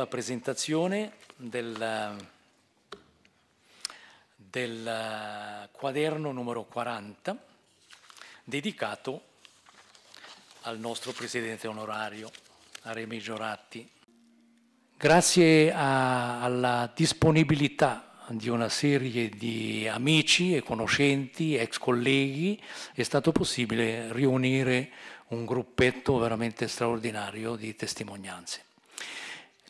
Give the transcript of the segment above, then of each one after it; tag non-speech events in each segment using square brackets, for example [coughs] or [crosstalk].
la presentazione del, del quaderno numero 40 dedicato al nostro presidente onorario, a Remigio Ratti. Grazie a, alla disponibilità di una serie di amici e conoscenti, ex colleghi, è stato possibile riunire un gruppetto veramente straordinario di testimonianze.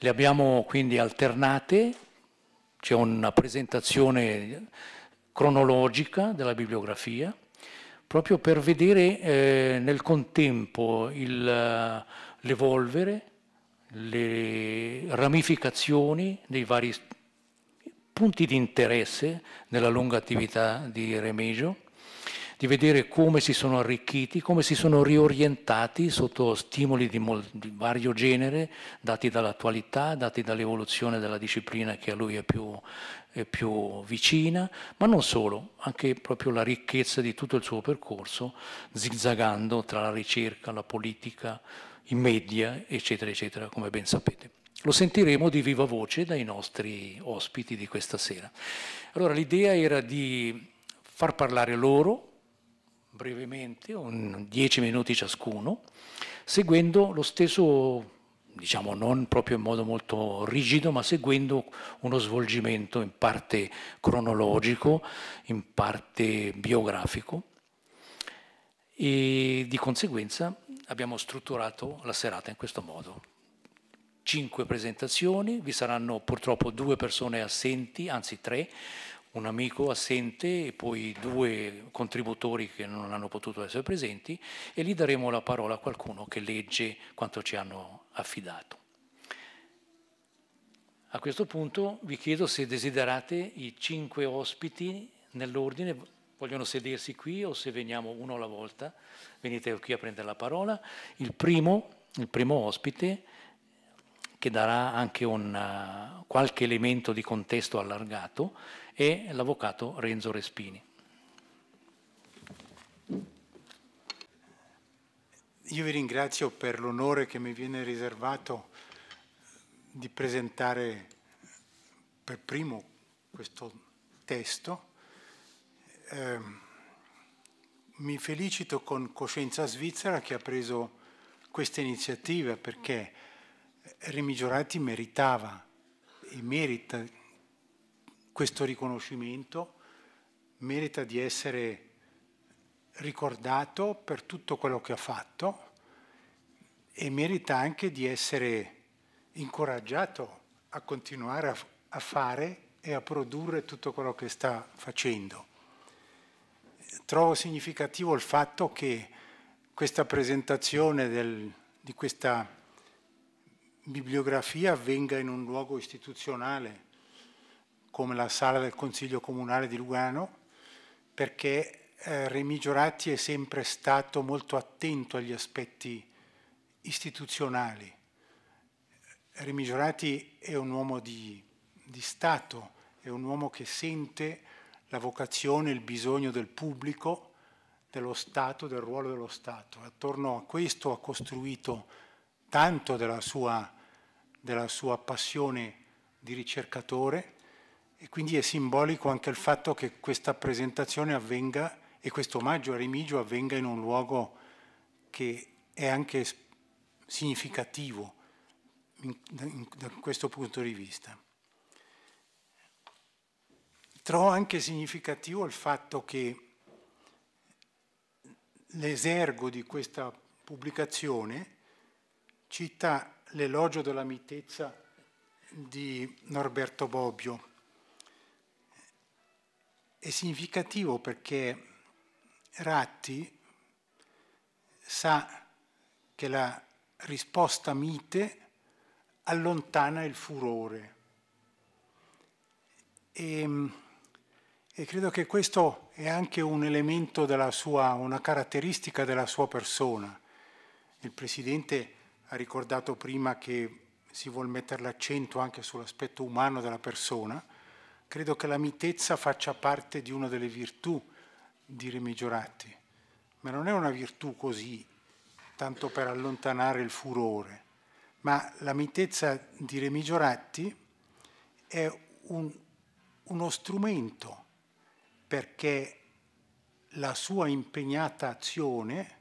Le abbiamo quindi alternate, c'è una presentazione cronologica della bibliografia, proprio per vedere eh, nel contempo l'evolvere, le ramificazioni dei vari punti di interesse nella lunga attività di Remigio di vedere come si sono arricchiti, come si sono riorientati sotto stimoli di, di vario genere, dati dall'attualità, dati dall'evoluzione della disciplina che a lui è più, è più vicina, ma non solo, anche proprio la ricchezza di tutto il suo percorso, zigzagando tra la ricerca, la politica, i media, eccetera, eccetera, come ben sapete. Lo sentiremo di viva voce dai nostri ospiti di questa sera. Allora l'idea era di far parlare loro brevemente, un 10 minuti ciascuno, seguendo lo stesso, diciamo non proprio in modo molto rigido, ma seguendo uno svolgimento in parte cronologico, in parte biografico e di conseguenza abbiamo strutturato la serata in questo modo. Cinque presentazioni, vi saranno purtroppo due persone assenti, anzi tre, un amico assente e poi due contributori che non hanno potuto essere presenti e gli daremo la parola a qualcuno che legge quanto ci hanno affidato. A questo punto vi chiedo se desiderate i cinque ospiti nell'ordine, vogliono sedersi qui o se veniamo uno alla volta, venite qui a prendere la parola. Il primo, il primo ospite che darà anche un, qualche elemento di contesto allargato e l'avvocato Renzo Respini. Io vi ringrazio per l'onore che mi viene riservato di presentare per primo questo testo. Eh, mi felicito con Coscienza Svizzera che ha preso questa iniziativa perché Remigiorati meritava e merita questo riconoscimento merita di essere ricordato per tutto quello che ha fatto e merita anche di essere incoraggiato a continuare a, a fare e a produrre tutto quello che sta facendo. Trovo significativo il fatto che questa presentazione del, di questa bibliografia avvenga in un luogo istituzionale come la sala del Consiglio Comunale di Lugano, perché eh, Remigio Ratti è sempre stato molto attento agli aspetti istituzionali. Remigio Ratti è un uomo di, di Stato, è un uomo che sente la vocazione, il bisogno del pubblico, dello Stato, del ruolo dello Stato. Attorno a questo ha costruito tanto della sua, della sua passione di ricercatore, e quindi è simbolico anche il fatto che questa presentazione avvenga e questo omaggio a Remigio avvenga in un luogo che è anche significativo in, in, da questo punto di vista. Trovo anche significativo il fatto che l'esergo di questa pubblicazione cita l'elogio della mitezza di Norberto Bobbio è significativo perché Ratti sa che la risposta mite allontana il furore. E, ehm, e, credo che questo è anche un elemento della sua, una caratteristica della sua persona. Il Presidente ha ricordato prima che si vuole mettere l'accento anche sull'aspetto umano della persona Credo che la mitezza faccia parte di una delle virtù di Remigiorati, ma non è una virtù così, tanto per allontanare il furore, ma la mitezza di Remigiorati è un, uno strumento perché la sua impegnata azione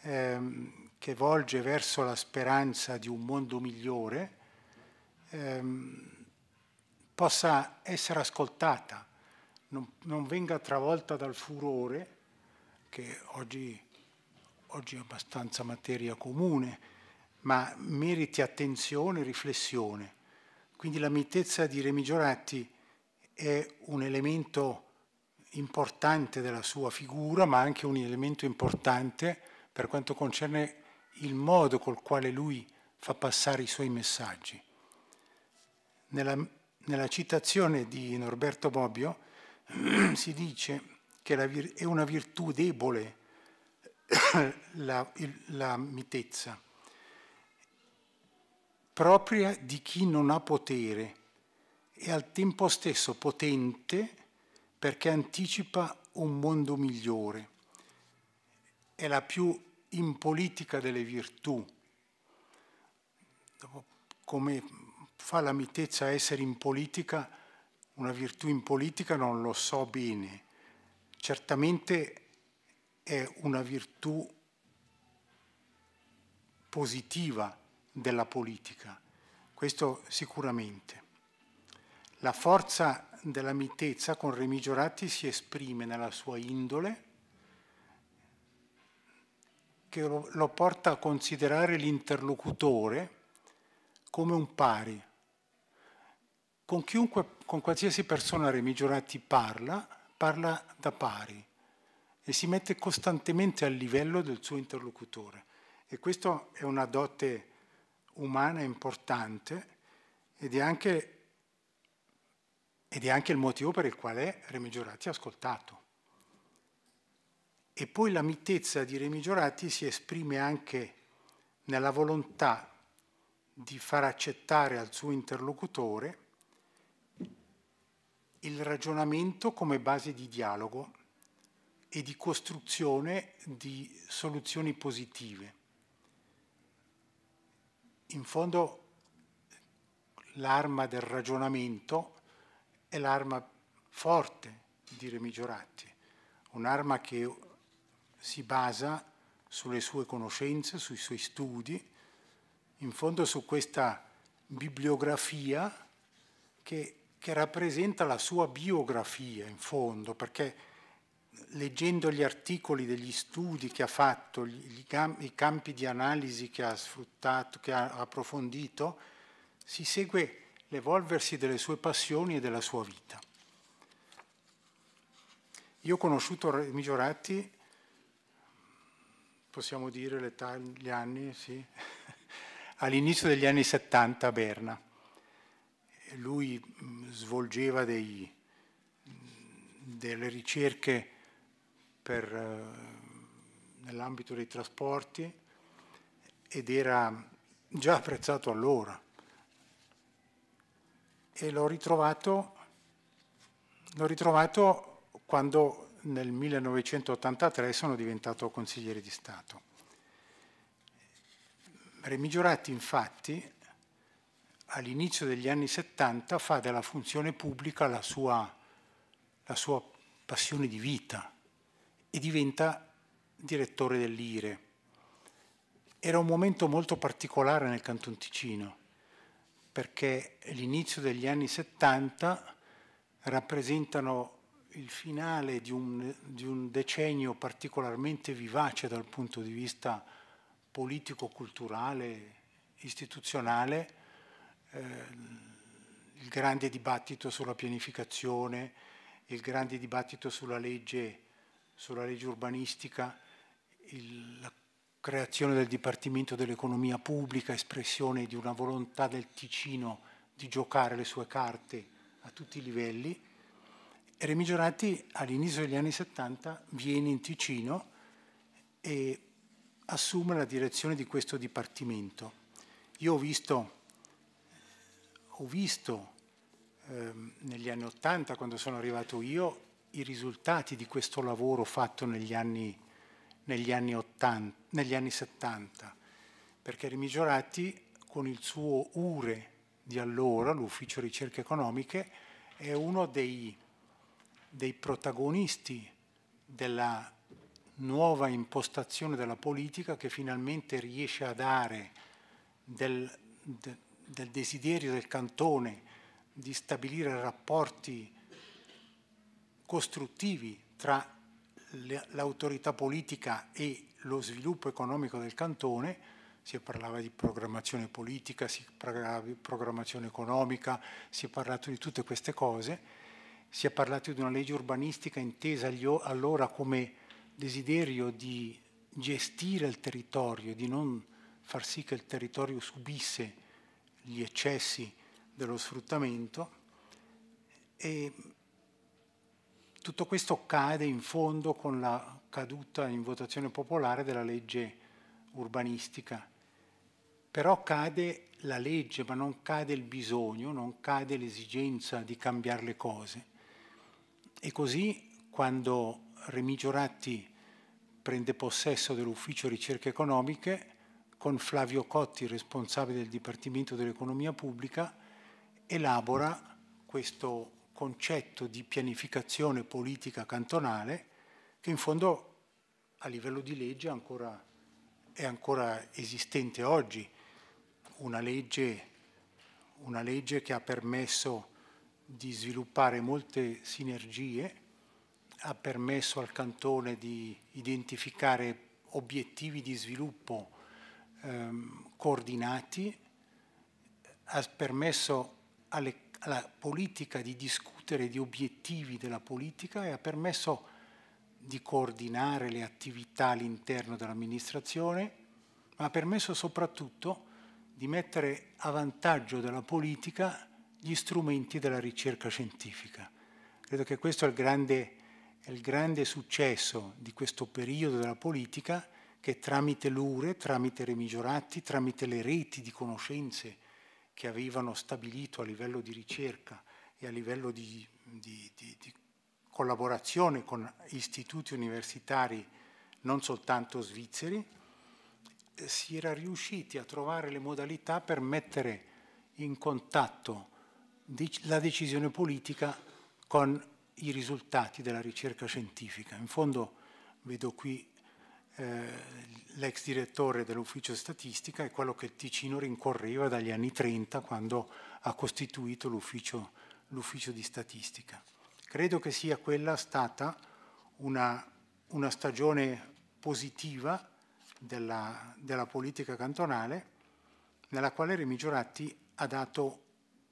ehm, che volge verso la speranza di un mondo migliore ehm, possa essere ascoltata, non, non venga travolta dal furore, che oggi, oggi è abbastanza materia comune, ma meriti attenzione e riflessione. Quindi la mitezza di Remi Remigioratti è un elemento importante della sua figura, ma anche un elemento importante per quanto concerne il modo col quale lui fa passare i suoi messaggi. Nella nella citazione di Norberto Bobbio [clears throat] si dice che è una virtù debole [clears throat] la, la mitezza, propria di chi non ha potere e al tempo stesso potente perché anticipa un mondo migliore. È la più impolitica delle virtù, come fa la mitezza essere in politica, una virtù in politica non lo so bene. Certamente è una virtù positiva della politica, questo sicuramente. La forza della mitezza con Remigio Ratti si esprime nella sua indole, che lo porta a considerare l'interlocutore come un pari, con chiunque, con qualsiasi persona Remigionati parla, parla da pari e si mette costantemente al livello del suo interlocutore. E questa è una dote umana importante ed è anche, ed è anche il motivo per il quale Remigionati ha ascoltato. E poi la mitezza di Remigionati si esprime anche nella volontà di far accettare al suo interlocutore il ragionamento come base di dialogo e di costruzione di soluzioni positive. In fondo l'arma del ragionamento è l'arma forte di Remi Ratti, un'arma che si basa sulle sue conoscenze, sui suoi studi, in fondo su questa bibliografia che che rappresenta la sua biografia in fondo, perché leggendo gli articoli degli studi che ha fatto, gli, i campi di analisi che ha sfruttato, che ha approfondito, si segue l'evolversi delle sue passioni e della sua vita. Io ho conosciuto Remi Migliorati, possiamo dire l'età, gli anni, sì, [laughs] all'inizio degli anni 70 a Berna lui mm, svolgeva dei, delle ricerche eh, nell'ambito dei trasporti ed era già apprezzato allora. E l'ho ritrovato, l'ho ritrovato quando nel 1983 sono diventato consigliere di Stato. Remigiorati infatti all'inizio degli anni 70 fa della funzione pubblica la sua, la sua passione di vita e diventa direttore dell'IRE. Era un momento molto particolare nel Canton Ticino, perché l'inizio degli anni 70 rappresentano il finale di un, di un, decennio particolarmente vivace dal punto di vista politico-culturale, istituzionale, eh, il grande dibattito sulla pianificazione, il grande dibattito sulla legge, sulla legge urbanistica, il, la creazione del Dipartimento dell'Economia Pubblica, espressione di una volontà del Ticino di giocare le sue carte a tutti i livelli. E Remigio Ratti all'inizio degli anni 70 viene in Ticino e assume la direzione di questo Dipartimento. Io ho visto ho visto ehm, negli anni Ottanta, quando sono arrivato io, i risultati di questo lavoro fatto negli anni, negli anni, 80, negli anni 70, perché Rimigiorati con il suo URE di allora, l'Ufficio Ricerche Economiche, è uno dei, dei protagonisti della nuova impostazione della politica che finalmente riesce a dare del, de, del desiderio del cantone di stabilire rapporti costruttivi tra l'autorità politica e lo sviluppo economico del cantone, si parlava di programmazione politica, si parlava di programmazione economica, si è parlato di tutte queste cose, si è parlato di una legge urbanistica intesa allora come desiderio di gestire il territorio, di non far sì che il territorio subisse gli eccessi dello sfruttamento e tutto questo cade in fondo con la caduta in votazione popolare della legge urbanistica. Però cade la legge, ma non cade il bisogno, non cade l'esigenza di cambiare le cose. E così quando Remigio Ratti prende possesso dell'ufficio ricerche economiche, con Flavio Cotti, responsabile del Dipartimento dell'Economia Pubblica, elabora questo concetto di pianificazione politica cantonale che in fondo a livello di legge ancora, è ancora esistente oggi, una legge, una legge che ha permesso di sviluppare molte sinergie, ha permesso al Cantone di identificare obiettivi di sviluppo ehm, coordinati, ha permesso alle, alla politica di discutere di obiettivi della politica e ha permesso di coordinare le attività all'interno dell'amministrazione, ma ha permesso soprattutto di mettere a vantaggio della politica gli strumenti della ricerca scientifica. Credo che questo è il grande, è il grande successo di questo periodo della politica che tramite l'Ure, tramite Remigiorati, tramite le reti di conoscenze che avevano stabilito a livello di ricerca e a livello di, di, di, di collaborazione con istituti universitari non soltanto svizzeri, eh, si era riusciti a trovare le modalità per mettere in contatto la decisione politica con i risultati della ricerca scientifica. In fondo vedo qui eh, l'ex direttore dell'ufficio statistica e quello che Ticino rincorreva dagli anni 30 quando ha costituito l'ufficio, l'ufficio di statistica. Credo che sia quella stata una, una stagione positiva della, della, politica cantonale nella quale Remigio Ratti ha dato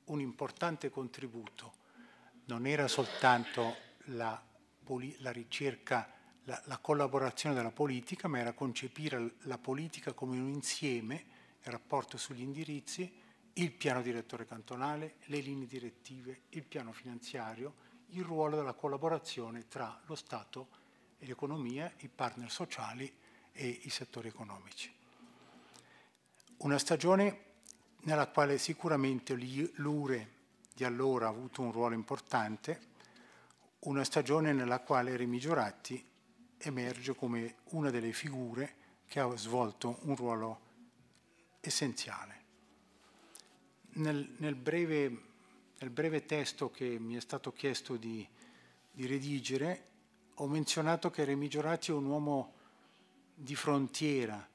un importante contributo. Non era soltanto la, la ricerca la, la collaborazione della politica, ma era concepire la politica come un insieme, il rapporto sugli indirizzi, il piano direttore cantonale, le linee direttive, il piano finanziario, il ruolo della collaborazione tra lo Stato e l'economia, i partner sociali e i settori economici. Una stagione nella quale sicuramente l'URE di allora ha avuto un ruolo importante, una stagione nella quale Remigio Ratti emerge come una delle figure che ha svolto un ruolo essenziale. Nel, nel, breve, nel breve, testo che mi è stato chiesto di, di redigere ho menzionato che Remigio Ratti è un uomo di frontiera,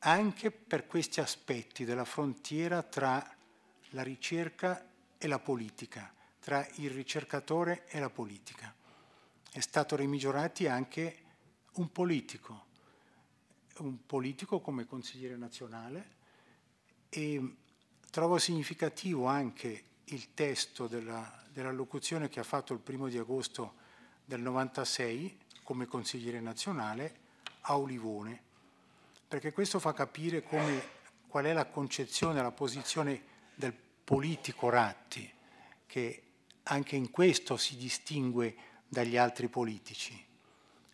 anche per questi aspetti della frontiera tra la ricerca e la politica, tra il ricercatore e la politica. È stato Remigio Ratti anche un politico, un politico come consigliere nazionale e trovo significativo anche il testo della, della locuzione che ha fatto il primo di agosto del 96 come consigliere nazionale a Olivone, perché questo fa capire come, qual è la concezione, la posizione del politico Ratti, che anche in questo si distingue dagli altri politici.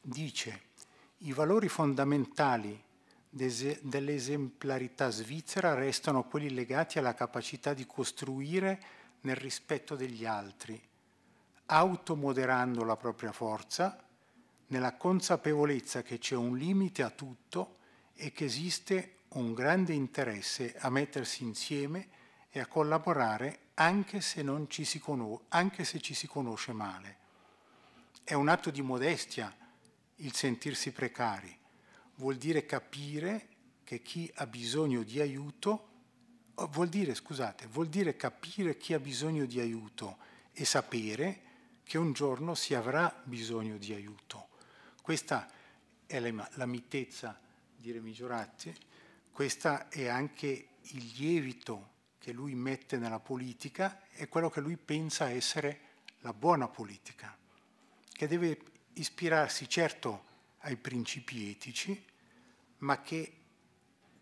Dice i valori fondamentali dell'esemplarità svizzera restano quelli legati alla capacità di costruire nel rispetto degli altri, automoderando la propria forza, nella consapevolezza che c'è un limite a tutto e che esiste un grande interesse a mettersi insieme e a collaborare anche se, ci si, conosce, anche se ci si conosce male. È un atto di modestia il sentirsi precari, vuol dire capire che chi ha bisogno di aiuto, oh, vuol dire, scusate, vuol dire capire chi ha bisogno di aiuto e sapere che un giorno si avrà bisogno di aiuto. Questa è la, mitezza di Remigio Ratti, questo è anche il lievito che lui mette nella politica, e quello che lui pensa essere la buona politica, che deve ispirarsi certo ai principi etici, ma che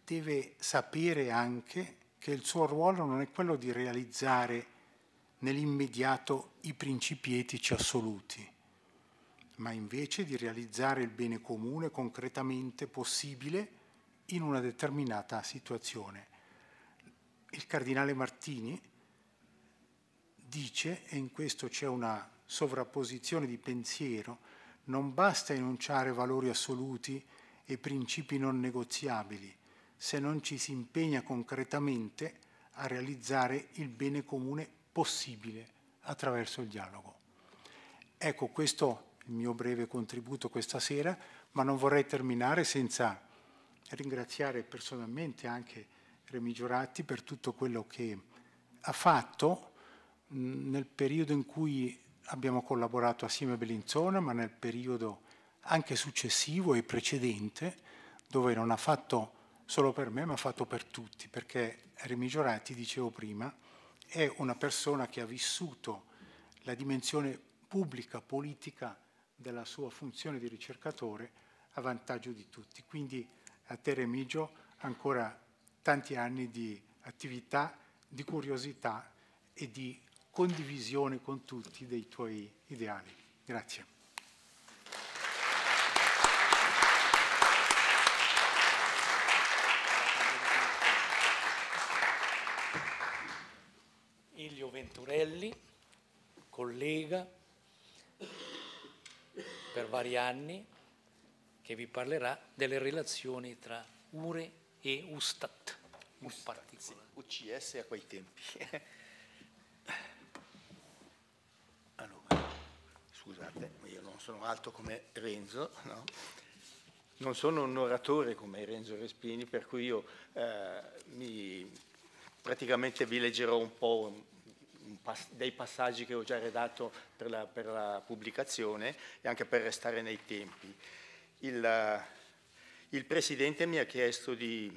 deve sapere anche che il suo ruolo non è quello di realizzare nell'immediato i principi etici assoluti, ma invece di realizzare il bene comune concretamente possibile in una determinata situazione. Il cardinale Martini dice, e in questo c'è una sovrapposizione di pensiero, non basta enunciare valori assoluti e principi non negoziabili se non ci si impegna concretamente a realizzare il bene comune possibile attraverso il dialogo. Ecco, questo il mio breve contributo questa sera, ma non vorrei terminare senza ringraziare personalmente anche Remi Ratti per tutto quello che ha fatto nel periodo in cui abbiamo collaborato assieme a Bellinzona, ma nel periodo anche successivo e precedente, dove non ha fatto solo per me, ma ha fatto per tutti, perché Remigio Ratti, dicevo prima, è una persona che ha vissuto la dimensione pubblica, politica della sua funzione di ricercatore a vantaggio di tutti. Quindi a te Remigio ancora tanti anni di attività, di curiosità e di condivisione con tutti dei tuoi ideali. Grazie. Elio Venturelli, collega per vari anni, che vi parlerà delle relazioni tra URE e Ustat. Ustat sì, UCS a quei tempi. [laughs] scusate, io non sono alto come Renzo, no? non sono un oratore come Renzo Respini, per cui io eh, mi, praticamente vi leggerò un po' un pass dei passaggi che ho già redatto per la, per la, pubblicazione e anche per restare nei tempi. Il, il Presidente mi ha chiesto di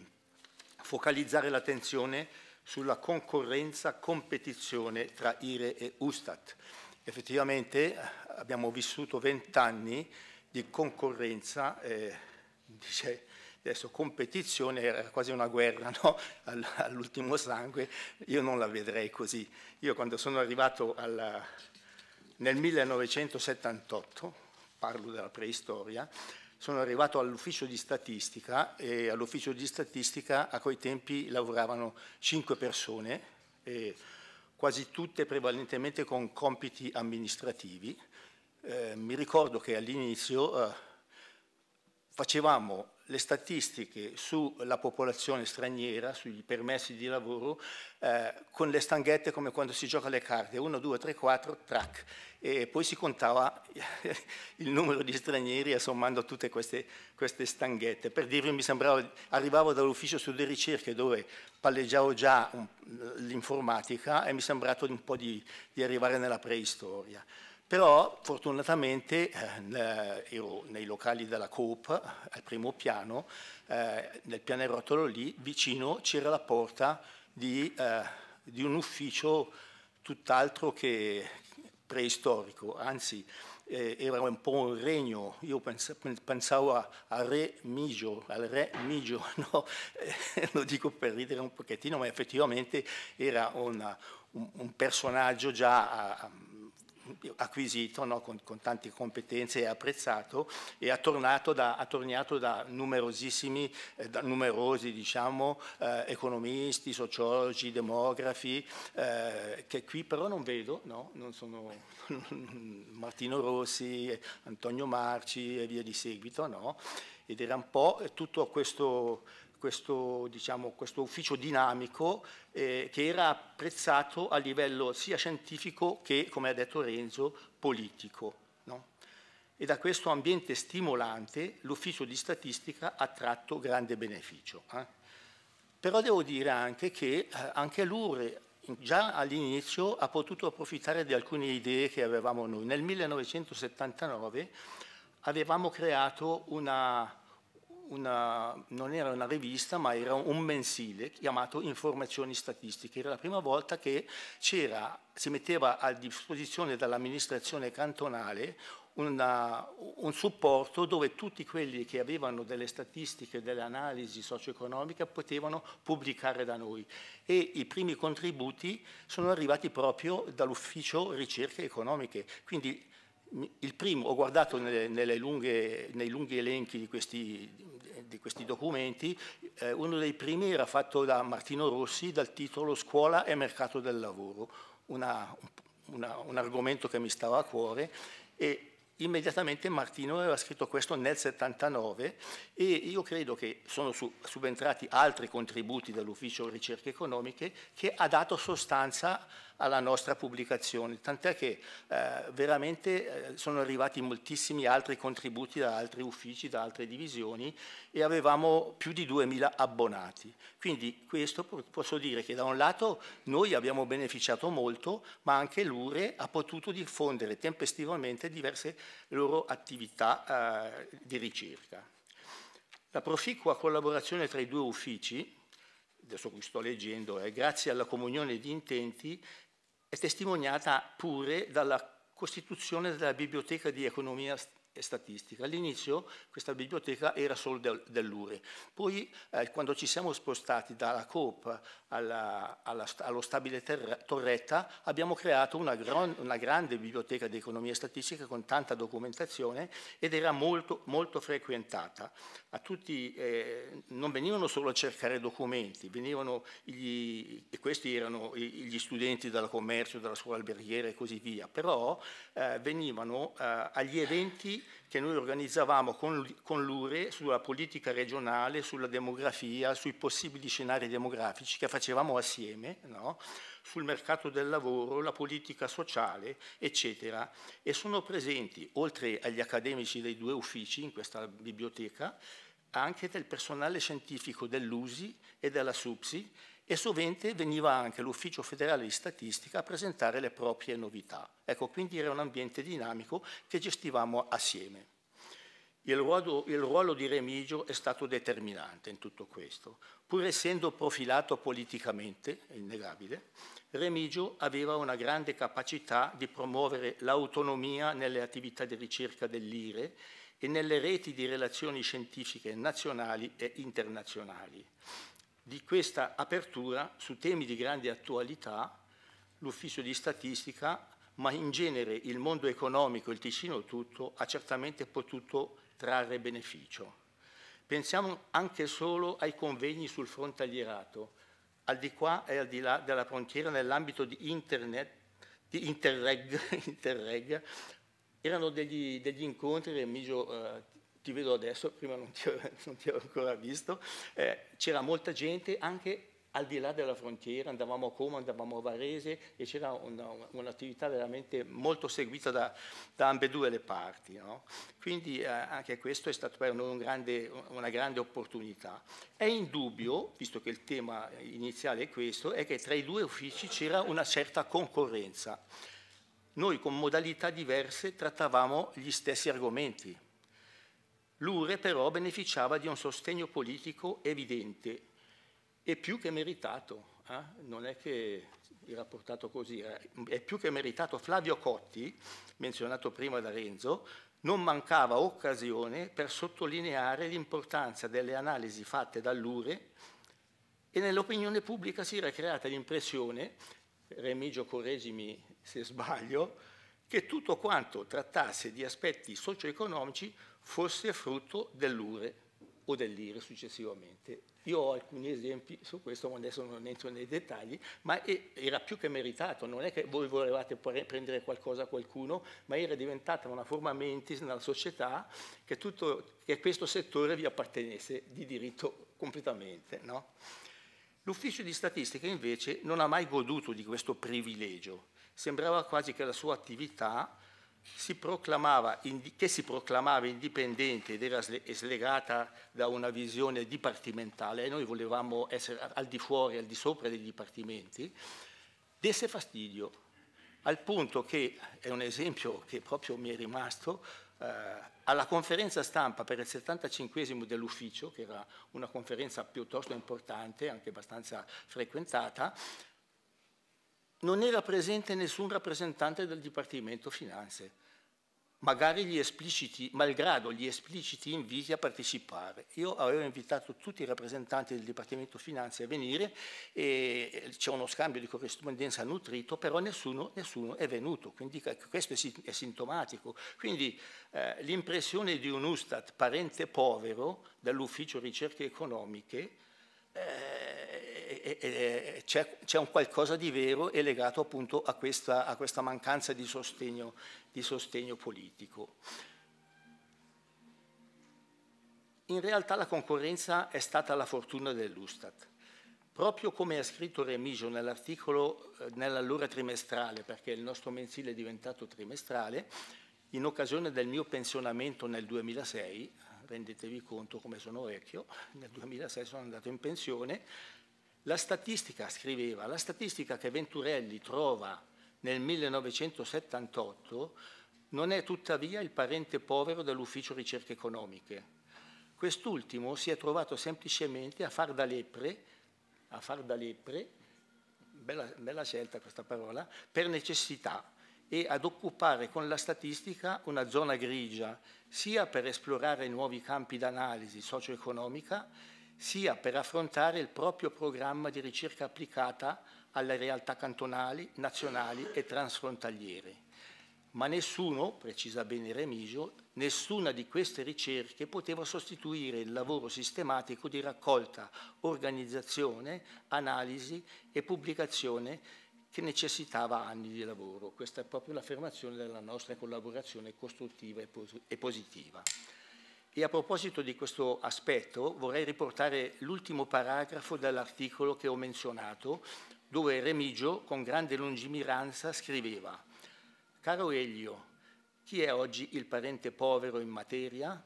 focalizzare l'attenzione sulla concorrenza, competizione tra IRE e Ustat effettivamente abbiamo vissuto vent'anni di concorrenza, eh, dice, adesso competizione era quasi una guerra no? all'ultimo sangue, io non la vedrei così. Io quando sono arrivato alla, nel 1978, parlo della preistoria, sono arrivato all'ufficio di statistica e all'ufficio di statistica a quei tempi lavoravano cinque persone. E, quasi tutte prevalentemente con compiti amministrativi. Eh, mi ricordo che all'inizio eh, facevamo le statistiche sulla popolazione straniera, sui permessi di lavoro, eh, con le stanghette come quando si gioca le carte, 1, 2, 3, 4, track e poi si contava [laughs] il numero di stranieri assommando tutte queste, queste stanghette. Per dirvi, mi sembrava, arrivavo dall'ufficio sulle ricerche dove palleggiavo già mm, l'informatica e mi è sembrato un po' di, di arrivare nella preistoria. Però fortunatamente eh, ero nei locali della Coop, al primo piano, eh, nel pianerottolo lì, vicino c'era la porta di, eh, di un ufficio tutt'altro che, preistorico, anzi eh, era un po' un regno, io pens pensavo a, re Migio, al re Migio, [laughs] no? Eh, lo dico per ridere un pochettino, ma effettivamente era una, un, un, personaggio già... A, ah, ah, acquisito no, con, con, tante competenze e apprezzato e ha, da, ha tornato da numerosissimi, eh, da numerosi diciamo, eh, economisti, sociologi, demografi, eh, che qui però non vedo, no? non sono [laughs] Martino Rossi, Antonio Marci e via di seguito, no? ed era un po' tutto questo questo, diciamo, questo ufficio dinamico eh, che era apprezzato a livello sia scientifico che, come ha detto Renzo, politico. No? E da questo ambiente stimolante l'ufficio di statistica ha tratto grande beneficio. Eh? Però devo dire anche che eh, anche l'URE già all'inizio ha potuto approfittare di alcune idee che avevamo noi. Nel 1979 avevamo creato una, una, non era una rivista ma era un mensile chiamato Informazioni Statistiche. Era la prima volta che c'era, si metteva a disposizione dall'amministrazione cantonale una, un supporto dove tutti quelli che avevano delle statistiche, delle analisi socio-economiche potevano pubblicare da noi e i primi contributi sono arrivati proprio dall'ufficio ricerche economiche. Quindi il primo, ho guardato nelle, nelle lunghe, nei lunghi elenchi di questi di questi documenti, eh, uno dei primi era fatto da Martino Rossi dal titolo Scuola e mercato del lavoro, una, una, un argomento che mi stava a cuore e immediatamente Martino aveva scritto questo nel 79 e io credo che sono subentrati altri contributi dell'ufficio ricerche economiche che ha dato sostanza a alla nostra pubblicazione, tant'è che eh, veramente eh, sono arrivati moltissimi altri contributi da altri uffici, da altre divisioni e avevamo più di 2.000 abbonati. Quindi questo posso dire che da un lato noi abbiamo beneficiato molto, ma anche l'URE ha potuto diffondere tempestivamente diverse loro attività eh, di ricerca. La proficua collaborazione tra i due uffici adesso qui sto leggendo, è eh, grazie alla comunione di intenti è testimoniata pure dalla costituzione della Biblioteca di Economia statistica. All'inizio questa biblioteca era solo del, dell'URI, poi eh, quando ci siamo spostati dalla COP alla, alla, allo stabile ter, Torretta abbiamo creato una, gran, una, grande biblioteca di economia statistica con tanta documentazione ed era molto, molto frequentata. Tutti, eh, non venivano solo a cercare documenti, venivano gli, e questi erano gli studenti della commercio, della scuola alberghiera e così via, però eh, venivano eh, agli eventi che noi organizzavamo con, con l'URE sulla politica regionale, sulla demografia, sui possibili scenari demografici che facevamo assieme, no? sul mercato del lavoro, la politica sociale, eccetera. E sono presenti, oltre agli accademici dei due uffici in questa biblioteca, anche del personale scientifico dell'USI e della SUPSI e sovente veniva anche l'Ufficio federale di statistica a presentare le proprie novità. Ecco, quindi era un ambiente dinamico che gestivamo assieme. Il ruolo, il ruolo, di Remigio è stato determinante in tutto questo. Pur essendo profilato politicamente, è innegabile, Remigio aveva una grande capacità di promuovere l'autonomia nelle attività di ricerca dell'IRE e nelle reti di relazioni scientifiche nazionali e internazionali di questa apertura su temi di grande attualità l'ufficio di statistica, ma in genere il mondo economico, il Ticino tutto, ha certamente potuto trarre beneficio. Pensiamo anche solo ai convegni sul frontalierato, al di qua e al di là della frontiera nell'ambito di internet, di Interreg, [laughs] Interreg, erano degli, degli incontri, Remigio eh, ti vedo adesso, prima non ti, [laughs] non ti avevo ancora visto, eh, c'era molta gente anche al di là della frontiera, andavamo a Como, andavamo a Varese e c'era un'attività veramente molto seguita da, da ambedue le parti. No? Quindi eh, anche questo è stato per noi un grande, una grande opportunità. È indubbio, visto che il tema iniziale è questo, è che tra i due uffici c'era una certa concorrenza. Noi con modalità diverse trattavamo gli stessi argomenti, L'Ure però beneficiava di un sostegno politico evidente e più che meritato. Eh? Non è che era portato così, eh? è più che meritato. Flavio Cotti, menzionato prima da Renzo, non mancava occasione per sottolineare l'importanza delle analisi fatte dall'Ure e nell'opinione pubblica si era creata l'impressione, Remigio corregimi se sbaglio, che tutto quanto trattasse di aspetti socio-economici fosse frutto dell'ure o dell'ire successivamente. Io ho alcuni esempi su questo, ma adesso non entro nei dettagli, ma era più che meritato, non è che voi volevate prendere qualcosa a qualcuno, ma era diventata una forma mentis nella società che, tutto, che questo settore vi appartenesse di diritto completamente. No? L'ufficio di statistica invece non ha mai goduto di questo privilegio, sembrava quasi che la sua attività si che si proclamava indipendente ed era slegata da una visione dipartimentale, e noi volevamo essere al di fuori, al di sopra dei dipartimenti, desse fastidio, al punto che, è un esempio che proprio mi è rimasto, eh, alla conferenza stampa per il 75 dell'ufficio, che era una conferenza piuttosto importante, anche abbastanza frequentata, non era presente nessun rappresentante del Dipartimento Finanze, magari gli espliciti, malgrado gli espliciti inviti a partecipare. Io avevo invitato tutti i rappresentanti del Dipartimento Finanze a venire e c'è uno scambio di corrispondenza nutrito, però nessuno, nessuno è venuto, quindi questo è sintomatico. Quindi eh, l'impressione di un Ustat parente povero dall'ufficio ricerche economiche eh, c'è, un qualcosa di vero e legato appunto a questa, a questa mancanza di sostegno, di sostegno politico. In realtà la concorrenza è stata la fortuna dell'Ustat. Proprio come ha scritto Remigio nell'articolo eh, nell'allora trimestrale, perché il nostro mensile è diventato trimestrale, in occasione del mio pensionamento nel 2006, rendetevi conto come sono vecchio, nel 2006 sono andato in pensione, la statistica, scriveva, la statistica che Venturelli trova nel 1978 non è tuttavia il parente povero dell'ufficio ricerche economiche. Quest'ultimo si è trovato semplicemente a far da lepre, a far da lepre, bella, bella scelta questa parola, per necessità e ad occupare con la statistica una zona grigia, sia per esplorare nuovi campi d'analisi socio-economica, sia per affrontare il proprio programma di ricerca applicata alle realtà cantonali, nazionali e transfrontaliere. Ma nessuno, precisa bene Remigio, nessuna di queste ricerche poteva sostituire il lavoro sistematico di raccolta, organizzazione, analisi e pubblicazione che necessitava anni di lavoro. Questa è proprio l'affermazione della nostra collaborazione costruttiva e positiva. E a proposito di questo aspetto vorrei riportare l'ultimo paragrafo dell'articolo che ho menzionato, dove Remigio con grande lungimiranza scriveva Caro Elio, chi è oggi il parente povero in materia?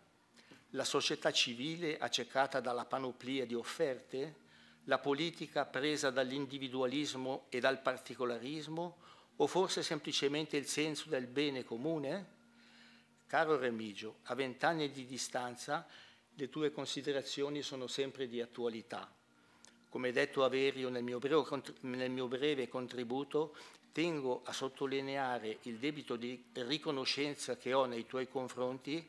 La società civile accecata dalla panoplia di offerte? La politica presa dall'individualismo e dal particolarismo? O forse semplicemente il senso del bene comune? Caro Remigio, a vent'anni di distanza le tue considerazioni sono sempre di attualità. Come detto Averio nel mio breve, nel mio breve contributo, tengo a sottolineare il debito di riconoscenza che ho nei tuoi confronti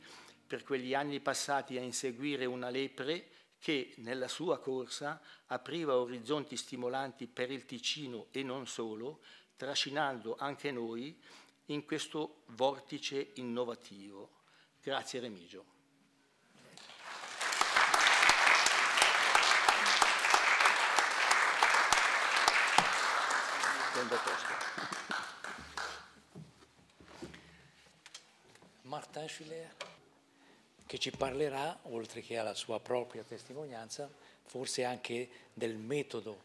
per quegli anni passati a inseguire una lepre che nella sua corsa apriva orizzonti stimolanti per il Ticino e non solo, trascinando anche noi in questo vortice innovativo. Grazie Remigio. Martin Schiller che ci parlerà, oltre che alla sua propria testimonianza, forse anche del metodo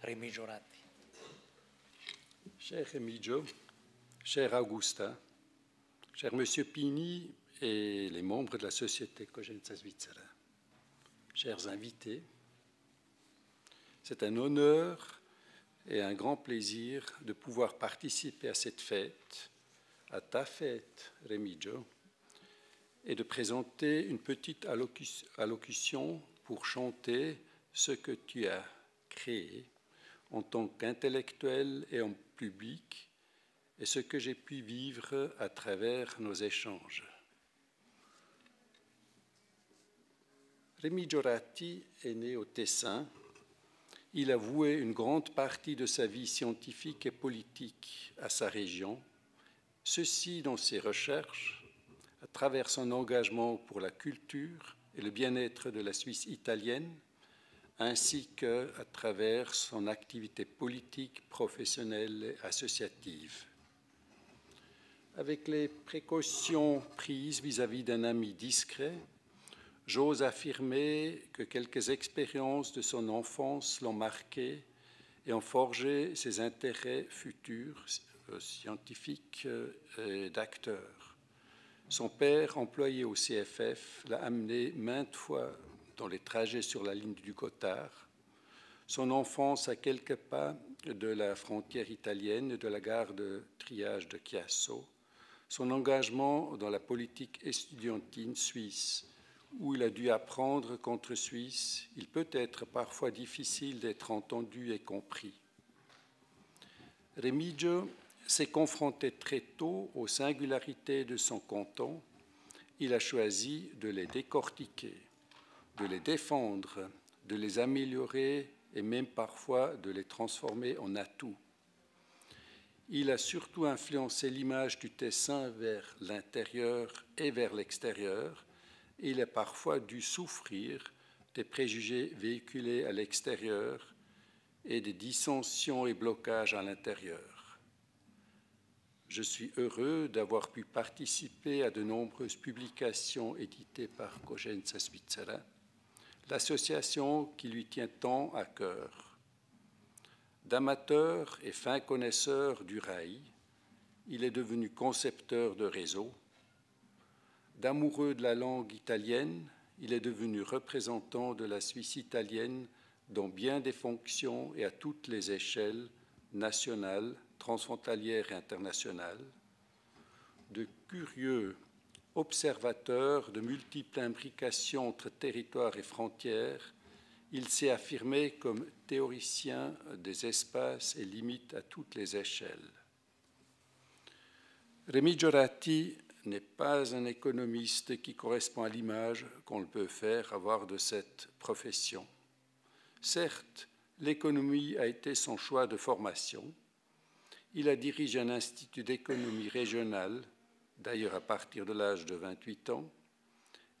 Remigio Ratti. Cher Remigio, Cher Augusta, cher Monsieur Pini et les membres de la Société Cogenza Svizzera, chers invités, c'est un honneur et un grand plaisir de pouvoir participer à cette fête, à ta fête, Remigio, et de présenter une petite allocution pour chanter ce que tu as créé en tant qu'intellectuel et en public et ce que j'ai pu vivre à travers nos échanges. Rémi Giorati est né au Tessin. Il a voué une grande partie de sa vie scientifique et politique à sa région, ceci dans ses recherches, à travers son engagement pour la culture et le bien-être de la Suisse italienne, ainsi que à travers son activité politique, professionnelle et associative avec les précautions prises vis-à-vis d'un ami discret, j'ose affirmer que quelques expériences de son enfance l'ont marqué et ont forgé ses intérêts futurs euh, scientifiques euh, et d'acteurs. Son père, employé au CFF, l'a amené maintes fois dans les trajets sur la ligne du Cotard. Son enfance à quelques pas de la frontière italienne de la gare de triage de Chiasso son engagement dans la politique estudiantine suisse, où il a dû apprendre contre Suisse, il peut être parfois difficile d'être entendu et compris. Remigio s'est confronté très tôt aux singularités de son canton. Il a choisi de les décortiquer, de les défendre, de les améliorer et même parfois de les transformer en atouts. Il a surtout influencé l'image du Tessin vers l'intérieur et vers l'extérieur. Il a parfois dû souffrir des préjugés véhiculés à l'extérieur et des dissensions et blocages à l'intérieur. Je suis heureux d'avoir pu participer à de nombreuses publications éditées par Cogenza Svizzera, l'association qui lui tient tant à cœur. D'amateur et fin connaisseur du rail, il est devenu concepteur de réseaux. D'amoureux de la langue italienne, il est devenu représentant de la Suisse italienne dans bien des fonctions et à toutes les échelles, nationales, transfrontalières et internationales. De curieux observateur de multiples imbrications entre territoires et frontières, il s'est affirmé comme théoricien des espaces et limites à toutes les échelles. Rémi Gioratti n'est pas un économiste qui correspond à l'image qu'on peut faire avoir de cette profession. Certes, l'économie a été son choix de formation. Il a dirigé un institut d'économie régionale, d'ailleurs à partir de l'âge de 28 ans,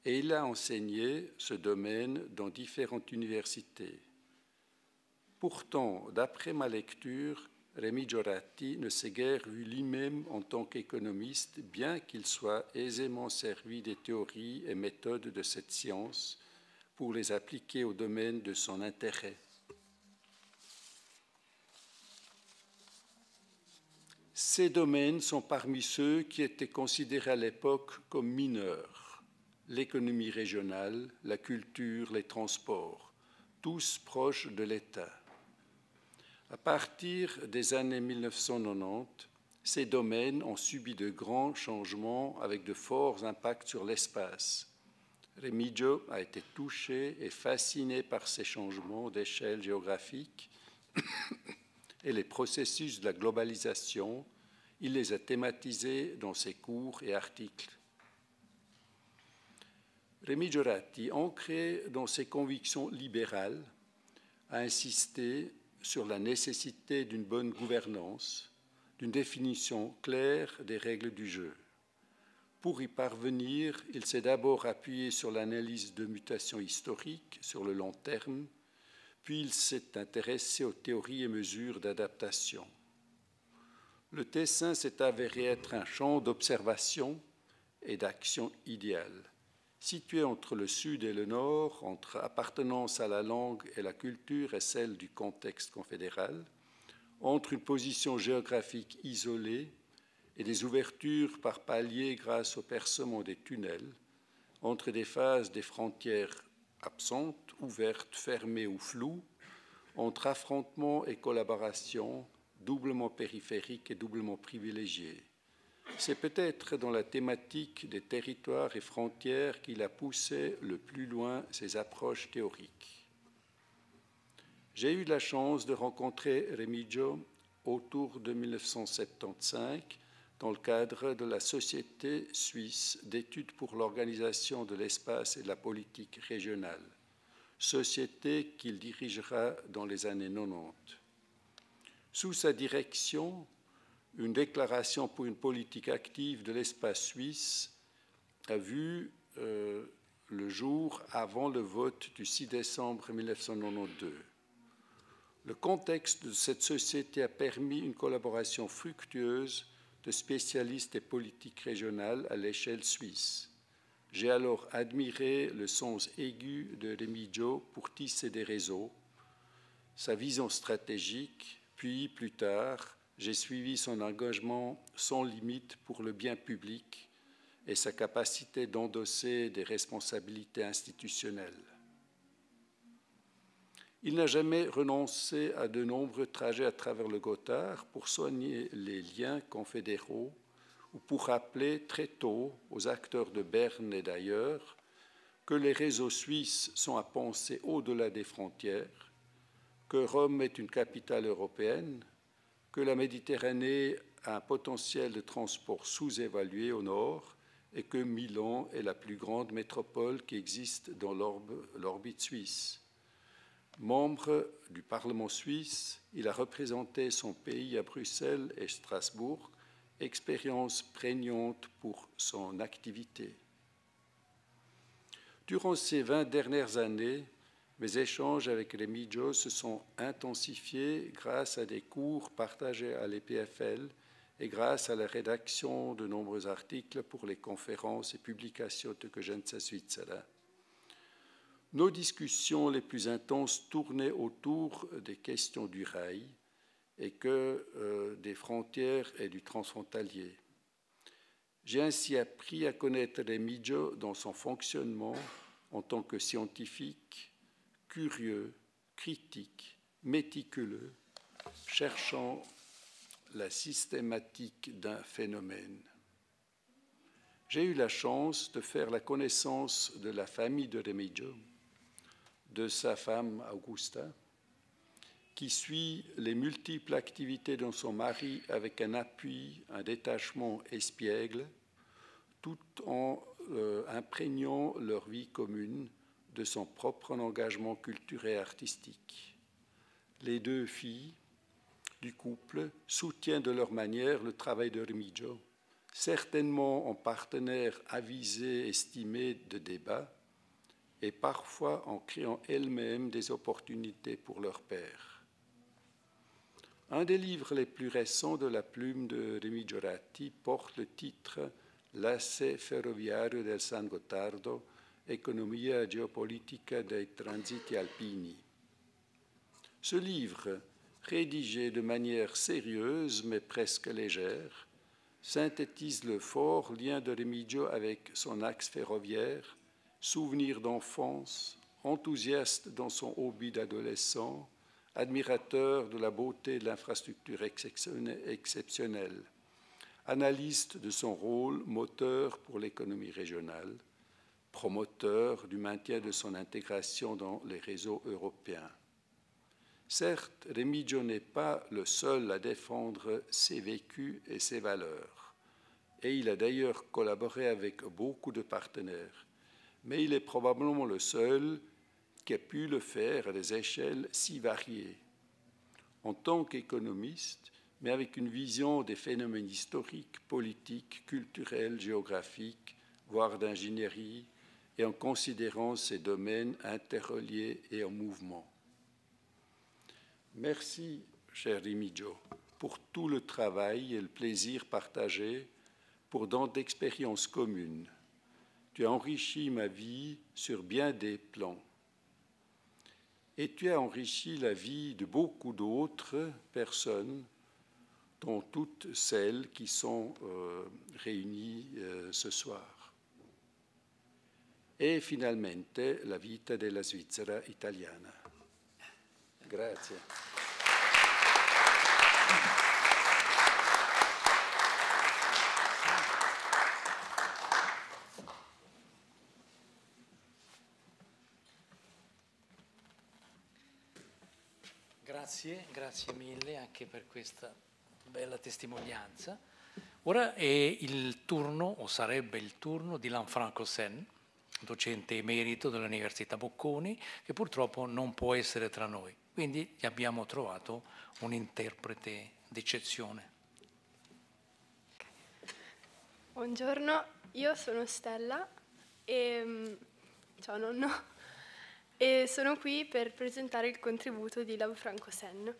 et il a enseigné ce domaine dans différentes universités. Pourtant, d'après ma lecture, Rémi Gioratti ne s'est guère vu lui-même en tant qu'économiste, bien qu'il soit aisément servi des théories et méthodes de cette science pour les appliquer au domaine de son intérêt. Ces domaines sont parmi ceux qui étaient considérés à l'époque comme mineurs l'économie régionale, la culture, les transports, tous proches de l'État. À partir des années 1990, ces domaines ont subi de grands changements avec de forts impacts sur l'espace. Remigio a été touché et fasciné par ces changements d'échelle géographique [coughs] et les processus de la globalisation. Il les a thématisés dans ses cours et articles. Rémi ancré dans ses convictions libérales, a insisté sur la nécessité d'une bonne gouvernance, d'une définition claire des règles du jeu. Pour y parvenir, il s'est d'abord appuyé sur l'analyse de mutations historiques sur le long terme, puis il s'est intéressé aux théories et mesures d'adaptation. Le Tessin s'est avéré être un champ d'observation et d'action idéal Situé entre le sud et le nord, entre appartenance à la langue et la culture et celle du contexte confédéral, entre une position géographique isolée et des ouvertures par paliers grâce au percement des tunnels, entre des phases des frontières absentes, ouvertes, fermées ou floues, entre affrontements et collaborations doublement périphériques et doublement privilégiées c'est peut-être dans la thématique des territoires et frontières qu'il a poussé le plus loin ses approches théoriques. J'ai eu la chance de rencontrer Remigio autour de 1975 dans le cadre de la Société suisse d'études pour l'organisation de l'espace et de la politique régionale, société qu'il dirigera dans les années 90. Sous sa direction, une déclaration pour une politique active de l'espace suisse a vu euh, le jour avant le vote du 6 décembre 1992. Le contexte de cette société a permis une collaboration fructueuse de spécialistes et politiques régionales à l'échelle suisse. J'ai alors admiré le sens aigu de Remigio pour tisser des réseaux, sa vision stratégique, puis plus tard j'ai suivi son engagement sans limite pour le bien public et sa capacité d'endosser des responsabilités institutionnelles. Il n'a jamais renoncé à de nombreux trajets à travers le Gothard pour soigner les liens confédéraux ou pour rappeler très tôt aux acteurs de Berne et d'ailleurs que les réseaux suisses sont à penser au-delà des frontières, que Rome est une capitale européenne que la Méditerranée a un potentiel de transport sous-évalué au nord et que Milan est la plus grande métropole qui existe dans l'orbite suisse. Membre du Parlement suisse, il a représenté son pays à Bruxelles et Strasbourg, expérience prégnante pour son activité. Durant ces 20 dernières années, mes échanges avec les Mijos se sont intensifiés grâce à des cours partagés à l'EPFL et grâce à la rédaction de nombreux articles pour les conférences et publications de suite. Cela. Nos discussions les plus intenses tournaient autour des questions du rail et que euh, des frontières et du transfrontalier. J'ai ainsi appris à connaître les Mijos dans son fonctionnement en tant que scientifique, curieux, critique, méticuleux, cherchant la systématique d'un phénomène. J'ai eu la chance de faire la connaissance de la famille de Remigio, de sa femme Augusta, qui suit les multiples activités de son mari avec un appui, un détachement espiègle, tout en euh, imprégnant leur vie commune de son propre engagement culturel et artistique. Les deux filles du couple soutiennent de leur manière le travail de Remigio, certainement en partenaire avisé, estimé de débat, et parfois en créant elles-mêmes des opportunités pour leur père. Un des livres les plus récents de la plume de Remigio Ratti porte le titre L'Asse ferroviario del San Gotardo Economia geopolitica dei transiti alpini. Ce livre, rédigé de manière sérieuse mais presque légère, synthétise le fort lien de Remigio avec son axe ferroviaire, souvenir d'enfance, enthousiaste dans son hobby d'adolescent, admirateur de la beauté de l'infrastructure exceptionnelle, analyste de son rôle moteur pour l'économie régionale, promoteur du maintien de son intégration dans les réseaux européens. Certes, Remigio n'est pas le seul à défendre ses vécus et ses valeurs, et il a d'ailleurs collaboré avec beaucoup de partenaires, mais il est probablement le seul qui a pu le faire à des échelles si variées. En tant qu'économiste, mais avec une vision des phénomènes historiques, politiques, culturels, géographiques, voire d'ingénierie, et en considérant ces domaines interreliés et en mouvement. Merci, cher Rimijo, pour tout le travail et le plaisir partagé pour tant d'expériences communes. Tu as enrichi ma vie sur bien des plans. Et tu as enrichi la vie de beaucoup d'autres personnes, dont toutes celles qui sont euh, réunies euh, ce soir. e finalmente la vita della Svizzera italiana. Grazie. Grazie, grazie mille anche per questa bella testimonianza. Ora è il turno, o sarebbe il turno, di Lanfranco Sen docente emerito dell'Università Bocconi, che purtroppo non può essere tra noi. Quindi abbiamo trovato un interprete d'eccezione. Buongiorno, io sono Stella e mm, ciao nonno e sono qui per presentare il contributo di Lab Franco Sen.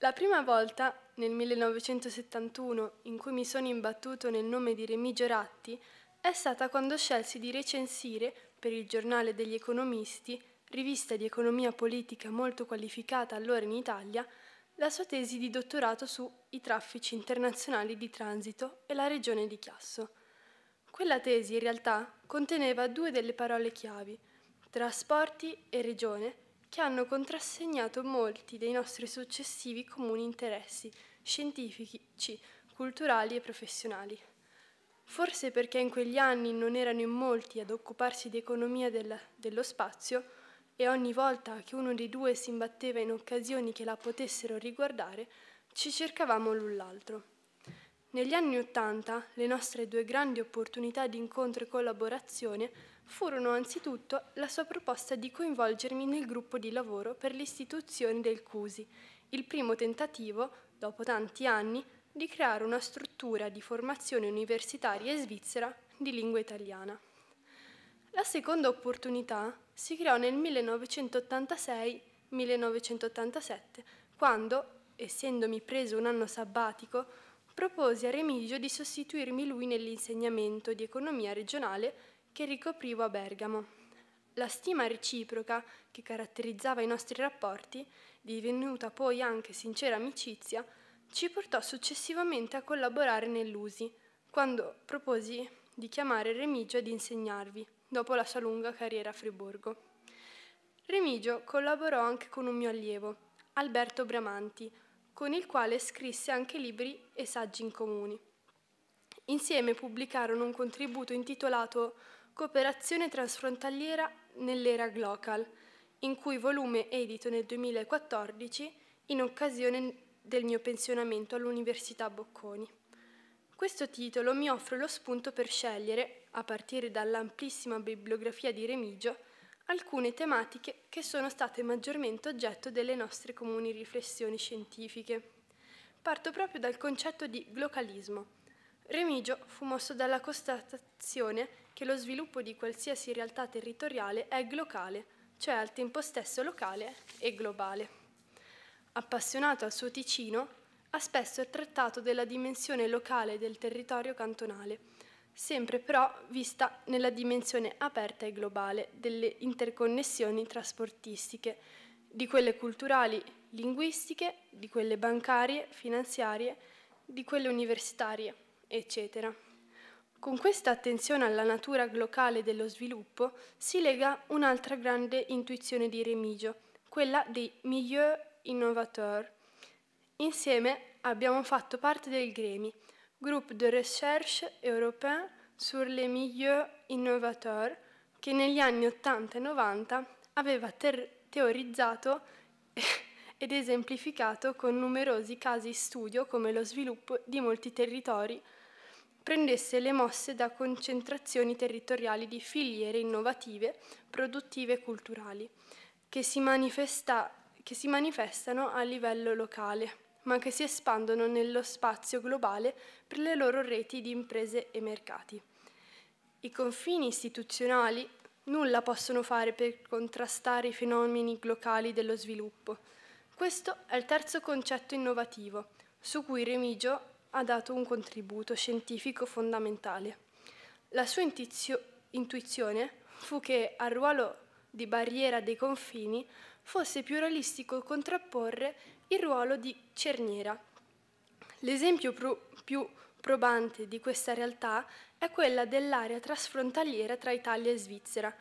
La prima volta nel 1971 in cui mi sono imbattuto nel nome di Remigio Ratti è stata quando scelsi di recensire, per il giornale degli economisti, rivista di economia politica molto qualificata allora in Italia, la sua tesi di dottorato su I traffici internazionali di transito e la regione di Chiasso. Quella tesi in realtà conteneva due delle parole chiavi, trasporti e regione, che hanno contrassegnato molti dei nostri successivi comuni interessi scientifici, culturali e professionali. Forse perché in quegli anni non erano in molti ad occuparsi di economia del, dello spazio e ogni volta che uno dei due si imbatteva in occasioni che la potessero riguardare, ci cercavamo l'un l'altro. Negli anni Ottanta le nostre due grandi opportunità di incontro e collaborazione furono anzitutto la sua proposta di coinvolgermi nel gruppo di lavoro per l'istituzione del CUSI, il primo tentativo, dopo tanti anni, di creare una struttura di formazione universitaria in Svizzera di lingua italiana. La seconda opportunità si creò nel 1986-1987, quando, essendomi preso un anno sabbatico, proposi a Remigio di sostituirmi lui nell'insegnamento di economia regionale che ricoprivo a Bergamo. La stima reciproca che caratterizzava i nostri rapporti, divenuta poi anche sincera amicizia, ci portò successivamente a collaborare nell'USI, quando proposi di chiamare Remigio ad insegnarvi, dopo la sua lunga carriera a Friburgo. Remigio collaborò anche con un mio allievo, Alberto Bramanti, con il quale scrisse anche libri e saggi in comuni. Insieme pubblicarono un contributo intitolato Cooperazione trasfrontaliera nell'era Glocal, in cui volume edito nel 2014 in occasione del mio pensionamento all'Università Bocconi. Questo titolo mi offre lo spunto per scegliere, a partire dall'amplissima bibliografia di Remigio, alcune tematiche che sono state maggiormente oggetto delle nostre comuni riflessioni scientifiche. Parto proprio dal concetto di glocalismo. Remigio fu mosso dalla constatazione che lo sviluppo di qualsiasi realtà territoriale è glocale, cioè al tempo stesso locale e globale appassionato al suo Ticino, ha spesso trattato della dimensione locale del territorio cantonale, sempre però vista nella dimensione aperta e globale delle interconnessioni trasportistiche, di quelle culturali, linguistiche, di quelle bancarie, finanziarie, di quelle universitarie, eccetera. Con questa attenzione alla natura locale dello sviluppo si lega un'altra grande intuizione di Remigio, quella dei milieux innovateur. Insieme abbiamo fatto parte del GREMI, Group de Recherche Européen sur les Milieux Innovateurs, che negli anni 80 e 90 aveva teorizzato [laughs] ed esemplificato con numerosi casi studio come lo sviluppo di molti territori prendesse le mosse da concentrazioni territoriali di filiere innovative, produttive e culturali, che si manifesta che si manifestano a livello locale, ma che si espandono nello spazio globale per le loro reti di imprese e mercati. I confini istituzionali nulla possono fare per contrastare i fenomeni locali dello sviluppo. Questo è il terzo concetto innovativo, su cui Remigio ha dato un contributo scientifico fondamentale. La sua intuizione fu che al ruolo di barriera dei confini fosse più realistico contrapporre il ruolo di cerniera. L'esempio pro più probante di questa realtà è quella dell'area trasfrontaliera tra Italia e Svizzera,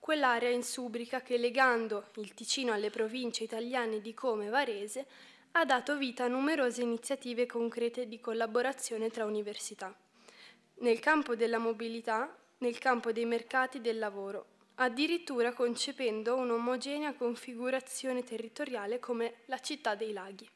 quell'area in subrica che legando il Ticino alle province italiane di Come e Varese ha dato vita a numerose iniziative concrete di collaborazione tra università. Nel campo della mobilità, nel campo dei mercati del lavoro addirittura concependo un'omogenea configurazione territoriale come la città dei laghi.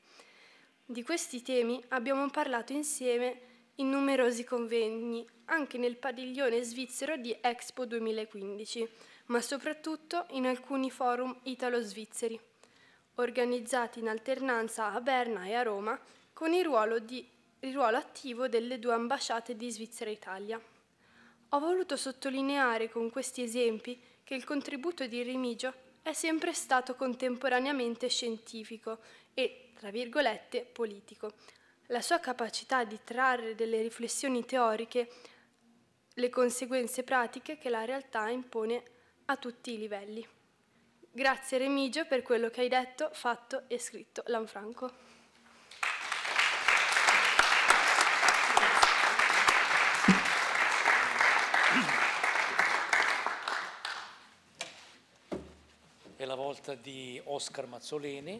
Di questi temi abbiamo parlato insieme in numerosi convegni, anche nel padiglione svizzero di Expo 2015, ma soprattutto in alcuni forum italo-svizzeri, organizzati in alternanza a Berna e a Roma, con il ruolo, di, il ruolo attivo delle due ambasciate di Svizzera e Italia. Ho voluto sottolineare con questi esempi che il contributo di Remigio è sempre stato contemporaneamente scientifico e, tra virgolette, politico. La sua capacità di trarre delle riflessioni teoriche le conseguenze pratiche che la realtà impone a tutti i livelli. Grazie Remigio per quello che hai detto, fatto e scritto. Lanfranco. volta di Oscar Mazzolini,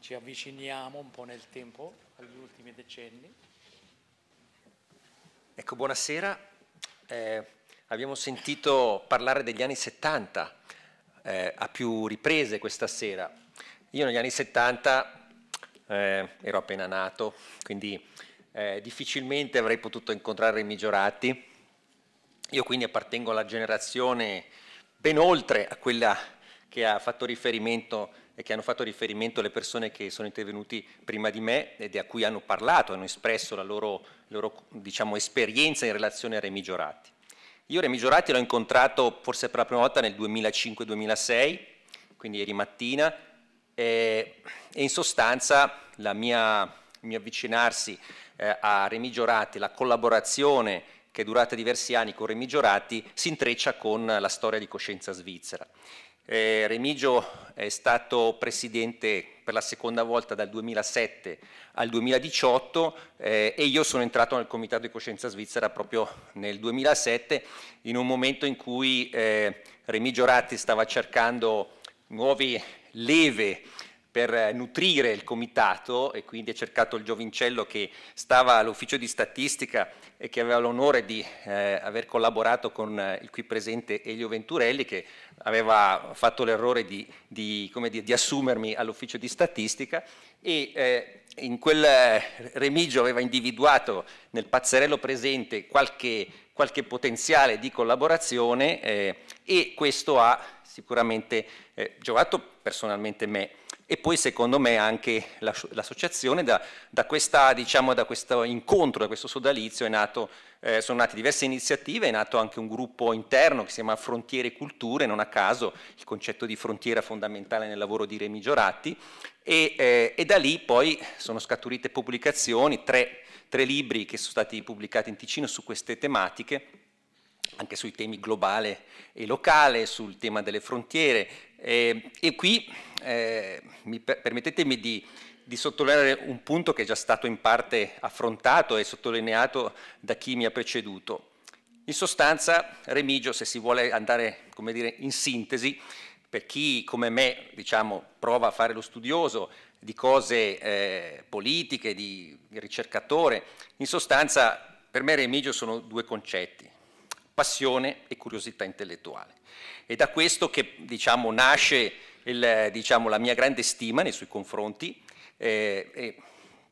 ci avviciniamo un po' nel tempo agli ultimi decenni. Ecco, buonasera. Eh, abbiamo sentito parlare degli anni 70 eh, a più riprese questa sera. Io negli anni 70 eh, ero appena nato, quindi eh, difficilmente avrei potuto incontrare i Migliorati. Io quindi appartengo alla generazione ben oltre a quella che ha fatto riferimento e che hanno fatto riferimento le persone che sono intervenuti prima di me ed a cui hanno parlato, hanno espresso la loro, loro diciamo, esperienza in relazione a Remi Giorati. Io Remi Giorati l'ho incontrato forse per la prima volta nel 2005-2006, quindi ieri mattina, e, e in sostanza il mio avvicinarsi eh, a Remi Giorati, la collaborazione che è durata diversi anni con Remi Giorati, si intreccia con la storia di Coscienza Svizzera. Eh, Remigio è stato presidente per la seconda volta dal 2007 al 2018 eh, e io sono entrato nel Comitato di Coscienza Svizzera proprio nel 2007 in un momento in cui eh, Remigio Ratti stava cercando nuove leve per eh, nutrire il comitato e quindi ha cercato il giovincello che stava all'ufficio di statistica e che aveva l'onore di eh, aver collaborato con eh, il qui presente Elio Venturelli che aveva fatto l'errore di, di, dire, di assumermi all'ufficio di statistica e eh, in quel eh, remigio aveva individuato nel pazzerello presente qualche, qualche potenziale di collaborazione eh, e questo ha sicuramente giovato personalmente me e poi secondo me anche l'associazione da, da, questa, diciamo, da, questo incontro, da questo sodalizio nato, eh, sono nate diverse iniziative, è nato anche un gruppo interno che si chiama Frontiere e Culture, non a caso il concetto di frontiera fondamentale nel lavoro di Remi Giorati e, eh, e da lì poi sono scaturite pubblicazioni, tre, tre libri che sono stati pubblicati in Ticino su queste tematiche anche sui temi globale e locale, sul tema delle frontiere, eh, e qui eh, mi per permettetemi di, di, sottolineare un punto che è già stato in parte affrontato e sottolineato da chi mi ha preceduto. In sostanza, Remigio, se si vuole andare dire, in sintesi, per chi come me diciamo, prova a fare lo studioso di cose eh, politiche, di ricercatore, in sostanza per me Remigio sono due concetti passione e curiosità intellettuale. È da questo che diciamo, nasce il, diciamo, la mia grande stima nei suoi confronti eh, e,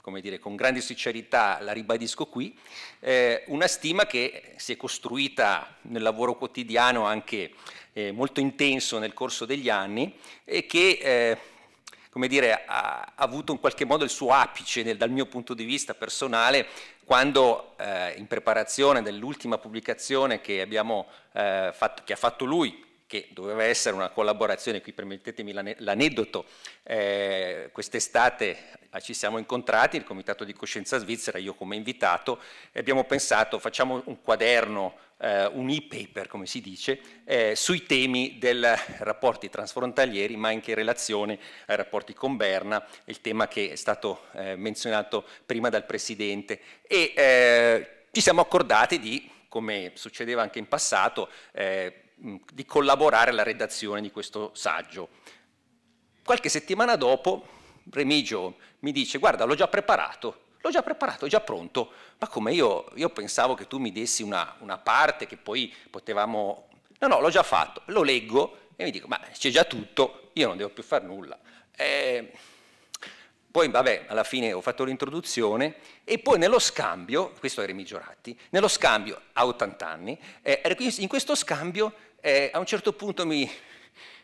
come dire, con grande sincerità la ribadisco qui, eh, una stima che si è costruita nel lavoro quotidiano anche eh, molto intenso nel corso degli anni e che eh, come dire, ha avuto in qualche modo il suo apice nel, dal mio punto di vista personale quando eh, in preparazione dell'ultima pubblicazione che, abbiamo, eh, fatto, che ha fatto lui che doveva essere una collaborazione, qui permettetemi l'aneddoto, eh, quest'estate ci siamo incontrati, il Comitato di Coscienza Svizzera, io come invitato, e abbiamo pensato facciamo un quaderno, eh, un e-paper come si dice, eh, sui temi dei rapporti transfrontalieri ma anche in relazione ai rapporti con Berna, il tema che è stato eh, menzionato prima dal Presidente. E eh, ci siamo accordati di, come succedeva anche in passato, eh, Mm, di collaborare alla redazione di questo saggio. Qualche settimana dopo Remigio mi dice guarda l'ho già preparato, l'ho già preparato, è già pronto, ma come io, io pensavo che tu mi dessi una, una parte che poi potevamo... No, no, l'ho già fatto, lo leggo e mi dico ma c'è già tutto, io non devo più fare nulla. Eh, poi, vabbè, alla fine ho fatto l'introduzione e poi nello scambio, questo è Remigio Ratti, nello scambio a 80 anni, eh, in questo scambio eh, a un certo punto mi,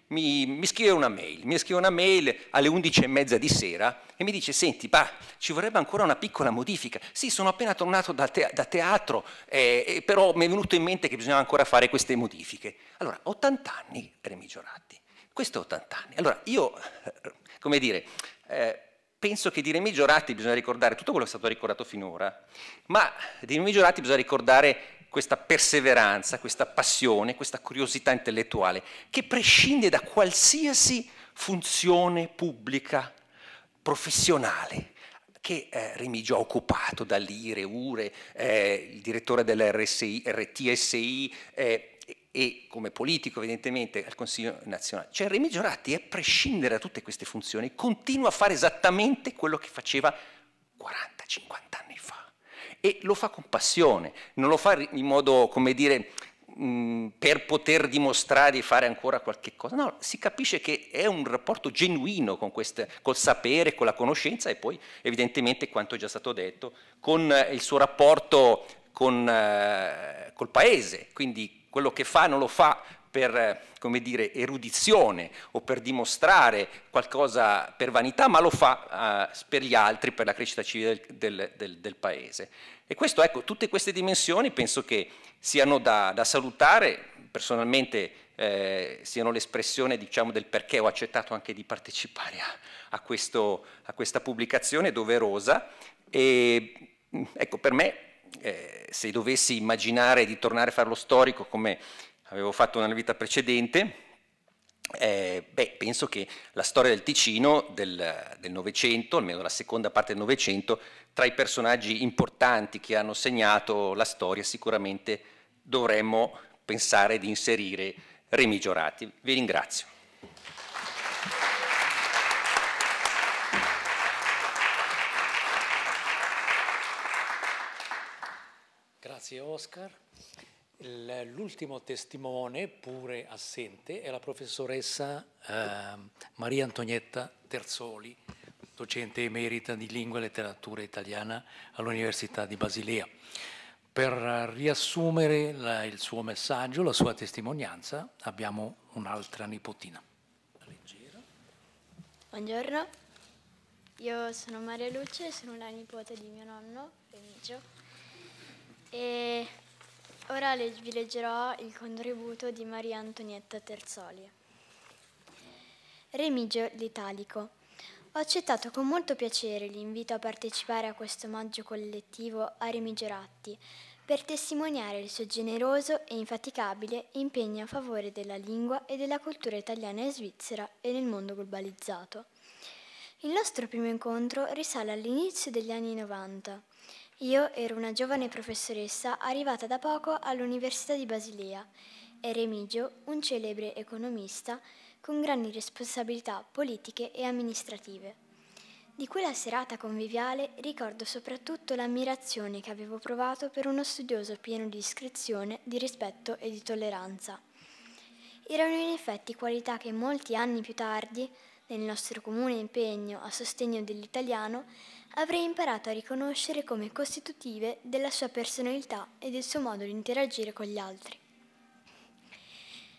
mi, mi, scrive una mail, mi scrive una mail alle 11.30 di sera e mi dice, senti, bah, ci vorrebbe ancora una piccola modifica. Sì, sono appena tornato da, te da teatro, eh, però mi è venuto in mente che bisognava ancora fare queste modifiche. Allora, 80 anni, Remi Giorati, questo è 80 anni. Allora, io, eh, come dire... Eh, penso che di Remigio Ratti bisogna ricordare tutto quello che è stato ricordato finora, ma di Remigio Ratti bisogna ricordare questa perseveranza, questa passione, questa curiosità intellettuale che prescinde da qualsiasi funzione pubblica professionale che eh, Remigio ha occupato dall'IRE, URE, eh, il direttore dell'RTSI eh, e come politico evidentemente al Consiglio nazionale. Cioè Remigio Ratti, a prescindere da tutte queste funzioni, continua a fare esattamente quello che faceva 40-50 anni fa e lo fa con passione, non lo fa in modo, come dire, mm, per poter dimostrare di fare ancora qualche cosa, no, si capisce che è un rapporto genuino con queste, col sapere, con la conoscenza e poi evidentemente quanto è già stato detto, con eh, il suo rapporto con, eh, col paese, quindi quello che fa non lo fa per come dire, erudizione o per dimostrare qualcosa per vanità, ma lo fa eh, per gli altri, per la crescita civile del, del, del paese. E questo, ecco, tutte queste dimensioni penso che siano da, da salutare, personalmente eh, siano l'espressione diciamo, del perché ho accettato anche di partecipare a, a, questo, a questa pubblicazione doverosa. E, ecco, per me, eh, se dovessi immaginare di tornare a fare lo storico come avevo fatto nella vita precedente, eh, beh, penso che la storia del Ticino del Novecento, almeno la seconda parte del Novecento, tra i personaggi importanti che hanno segnato la storia, sicuramente dovremmo pensare di inserire Remi Rati. Vi ringrazio. Grazie Oscar. L'ultimo testimone, pure assente, è la professoressa eh, Maria Antonietta Terzoli, docente emerita di lingua e letteratura italiana all'Università di Basilea. Per riassumere la, il suo messaggio, la sua testimonianza, abbiamo un'altra nipotina. Leggera. Buongiorno, io sono Maria Luce, sono la nipote di mio nonno, Remigio, e Ora vi leggerò il contributo di Maria Antonietta Terzoli. Remigio l'Italico. Ho accettato con molto piacere l'invito a partecipare a questo omaggio collettivo a Remigio Ratti per testimoniare il suo generoso e infaticabile impegno a favore della lingua e della cultura italiana e svizzera e nel mondo globalizzato. Il nostro primo incontro risale all'inizio degli anni 90 io ero una giovane professoressa arrivata da poco all'Università di Basilea e Remigio, un celebre economista con grandi responsabilità politiche e amministrative. Di quella serata conviviale ricordo soprattutto l'ammirazione che avevo provato per uno studioso pieno di iscrizione, di rispetto e di tolleranza. Erano in effetti qualità che molti anni più tardi, nel nostro comune impegno a sostegno dell'italiano, avrei imparato a riconoscere come costitutive della sua personalità e del suo modo di interagire con gli altri.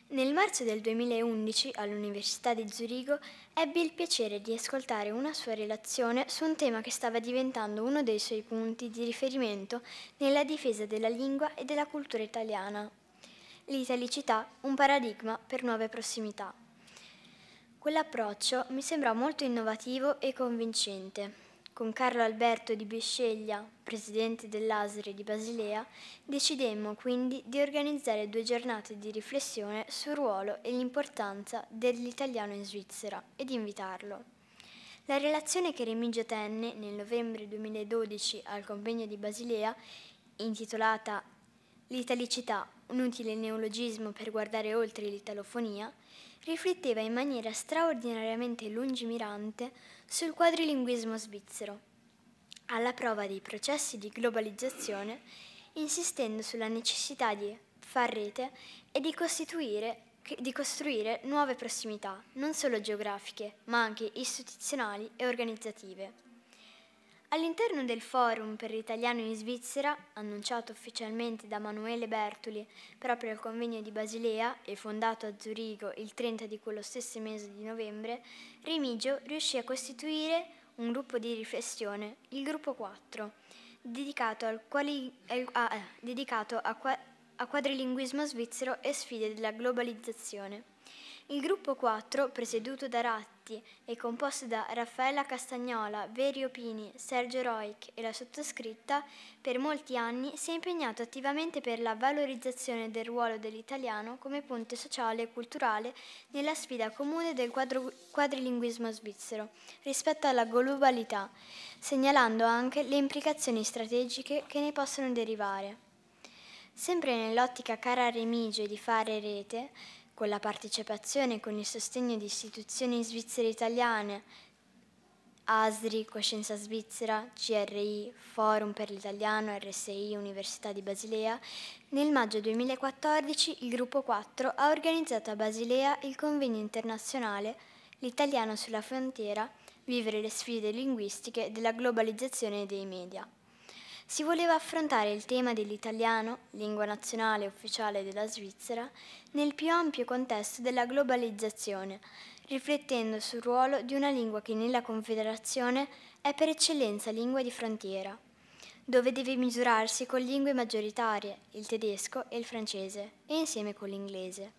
Nel marzo del 2011 all'Università di Zurigo ebbi il piacere di ascoltare una sua relazione su un tema che stava diventando uno dei suoi punti di riferimento nella difesa della lingua e della cultura italiana. L'italicità, un paradigma per nuove prossimità. Quell'approccio mi sembrò molto innovativo e convincente con Carlo Alberto di Bisceglia, presidente dell'Asri di Basilea, decidemmo quindi di organizzare due giornate di riflessione sul ruolo e l'importanza dell'italiano in Svizzera e di invitarlo. La relazione che Remigio tenne nel novembre 2012 al convegno di Basilea, intitolata L'italicità, un utile neologismo per guardare oltre l'italofonia, rifletteva in maniera straordinariamente lungimirante sul quadrilinguismo svizzero, alla prova dei processi di globalizzazione, insistendo sulla necessità di far rete e di, di costruire nuove prossimità, non solo geografiche, ma anche istituzionali e organizzative. All'interno del forum per l'italiano in Svizzera, annunciato ufficialmente da Manuele Bertoli proprio al convegno di Basilea e fondato a Zurigo il 30 di quello stesso mese di novembre, Remigio riuscì a costituire un gruppo di riflessione, il gruppo 4, dedicato, al quali, a, eh, dedicato a, a quadrilinguismo svizzero e sfide della globalizzazione. Il gruppo 4, presieduto da Ratti, Matti e composto da Raffaella Castagnola, Verio Pini, Sergio Roic e la sottoscritta, per molti anni si è impegnato attivamente per la valorizzazione del ruolo dell'italiano come ponte sociale e culturale nella sfida comune del quadrilinguismo svizzero rispetto alla globalità, segnalando anche le implicazioni strategiche che ne possono derivare. Sempre nell'ottica cara Remigio di fare rete, con la partecipazione e con il sostegno di istituzioni svizzere italiane, ASRI, Coscienza Svizzera, CRI, Forum per l'Italiano, RSI, Università di Basilea, nel maggio 2014 il Gruppo 4 ha organizzato a Basilea il convegno internazionale L'italiano sulla frontiera, vivere le sfide linguistiche della globalizzazione dei media si voleva affrontare il tema dell'italiano, lingua nazionale ufficiale della Svizzera, nel più ampio contesto della globalizzazione, riflettendo sul ruolo di una lingua che nella Confederazione è per eccellenza lingua di frontiera, dove deve misurarsi con lingue maggioritarie, il tedesco e il francese, e insieme con l'inglese.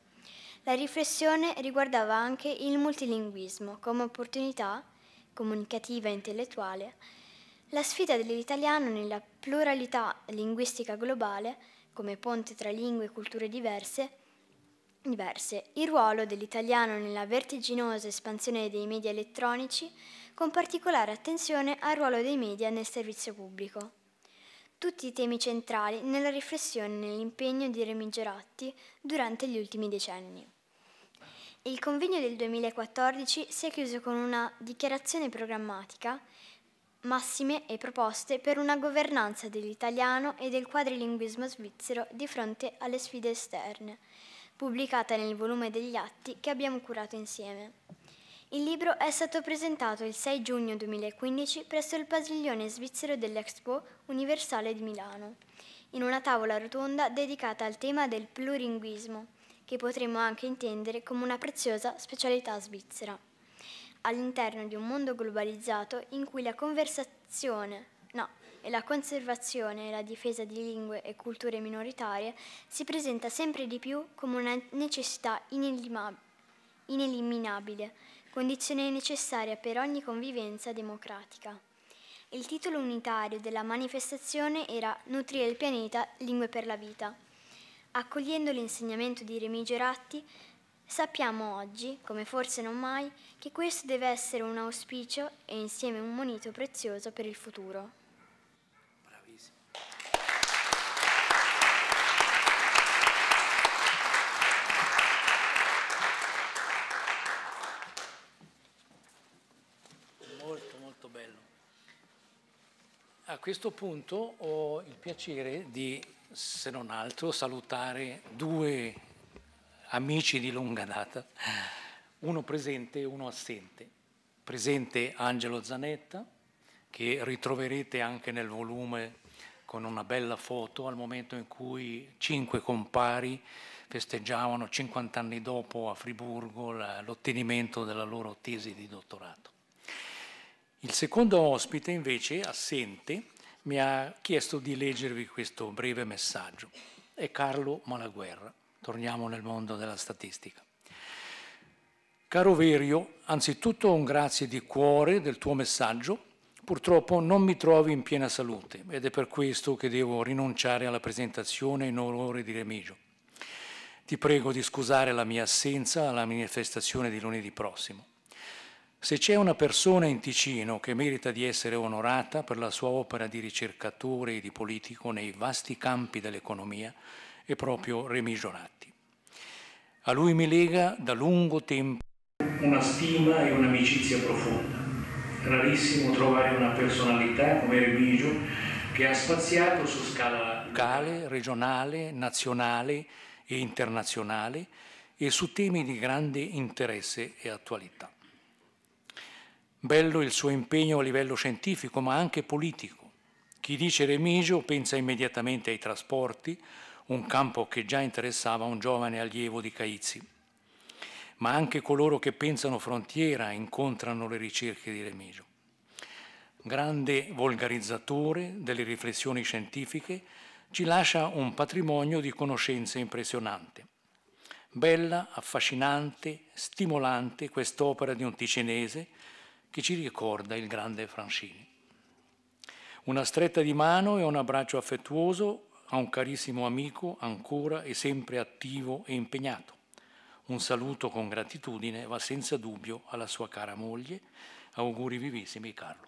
La riflessione riguardava anche il multilinguismo come opportunità comunicativa e intellettuale la sfida dell'italiano nella pluralità linguistica globale, come ponte tra lingue e culture diverse, diverse. il ruolo dell'italiano nella vertiginosa espansione dei media elettronici, con particolare attenzione al ruolo dei media nel servizio pubblico. Tutti i temi centrali nella riflessione e nell'impegno di Remi Geratti durante gli ultimi decenni. Il convegno del 2014 si è chiuso con una dichiarazione programmatica massime e proposte per una governanza dell'italiano e del quadrilinguismo svizzero di fronte alle sfide esterne, pubblicata nel volume degli atti che abbiamo curato insieme. Il libro è stato presentato il 6 giugno 2015 presso il padiglione svizzero dell'Expo Universale di Milano, in una tavola rotonda dedicata al tema del plurilinguismo, che potremmo anche intendere come una preziosa specialità svizzera all'interno di un mondo globalizzato in cui la conversazione, no, e la conservazione e la difesa di lingue e culture minoritarie si presenta sempre di più come una necessità ineliminabile, condizione necessaria per ogni convivenza democratica. Il titolo unitario della manifestazione era Nutrire il pianeta, lingue per la vita. Accogliendo l'insegnamento di Remigio Ratti, Sappiamo oggi, come forse non mai, che questo deve essere un auspicio e insieme un monito prezioso per il futuro. Bravissimo. Molto, molto bello. A questo punto ho il piacere di, se non altro, salutare due amici di lunga data, uno presente e uno assente. Presente Angelo Zanetta, che ritroverete anche nel volume con una bella foto al momento in cui cinque compari festeggiavano 50 anni dopo a Friburgo l'ottenimento della loro tesi di dottorato. Il secondo ospite invece, assente, mi ha chiesto di leggervi questo breve messaggio. È Carlo Malaguerra. Torniamo nel mondo della statistica. Caro Verio, anzitutto un grazie di cuore del tuo messaggio. Purtroppo non mi trovi in piena salute ed è per questo che devo rinunciare alla presentazione in onore di Remigio. Ti prego di scusare la mia assenza alla manifestazione di lunedì prossimo. Se c'è una persona in Ticino che merita di essere onorata per la sua opera di ricercatore e di politico nei vasti campi dell'economia, e proprio Remigio Ratti. A lui mi lega da lungo tempo una stima e un'amicizia profonda. Rarissimo trovare una personalità come Remigio che ha spaziato su scala locale, regionale, nazionale e internazionale e su temi di grande interesse e attualità. Bello il suo impegno a livello scientifico ma anche politico. Chi dice Remigio pensa immediatamente ai trasporti, un campo che già interessava un giovane allievo di Caizzi. Ma anche coloro che pensano frontiera incontrano le ricerche di Remigio. Grande volgarizzatore delle riflessioni scientifiche, ci lascia un patrimonio di conoscenze impressionante. Bella, affascinante, stimolante quest'opera di un ticinese che ci ricorda il grande Francini. Una stretta di mano e un abbraccio affettuoso a un carissimo amico ancora e sempre attivo e impegnato. Un saluto con gratitudine va senza dubbio alla sua cara moglie. Auguri vivissimi Carlo.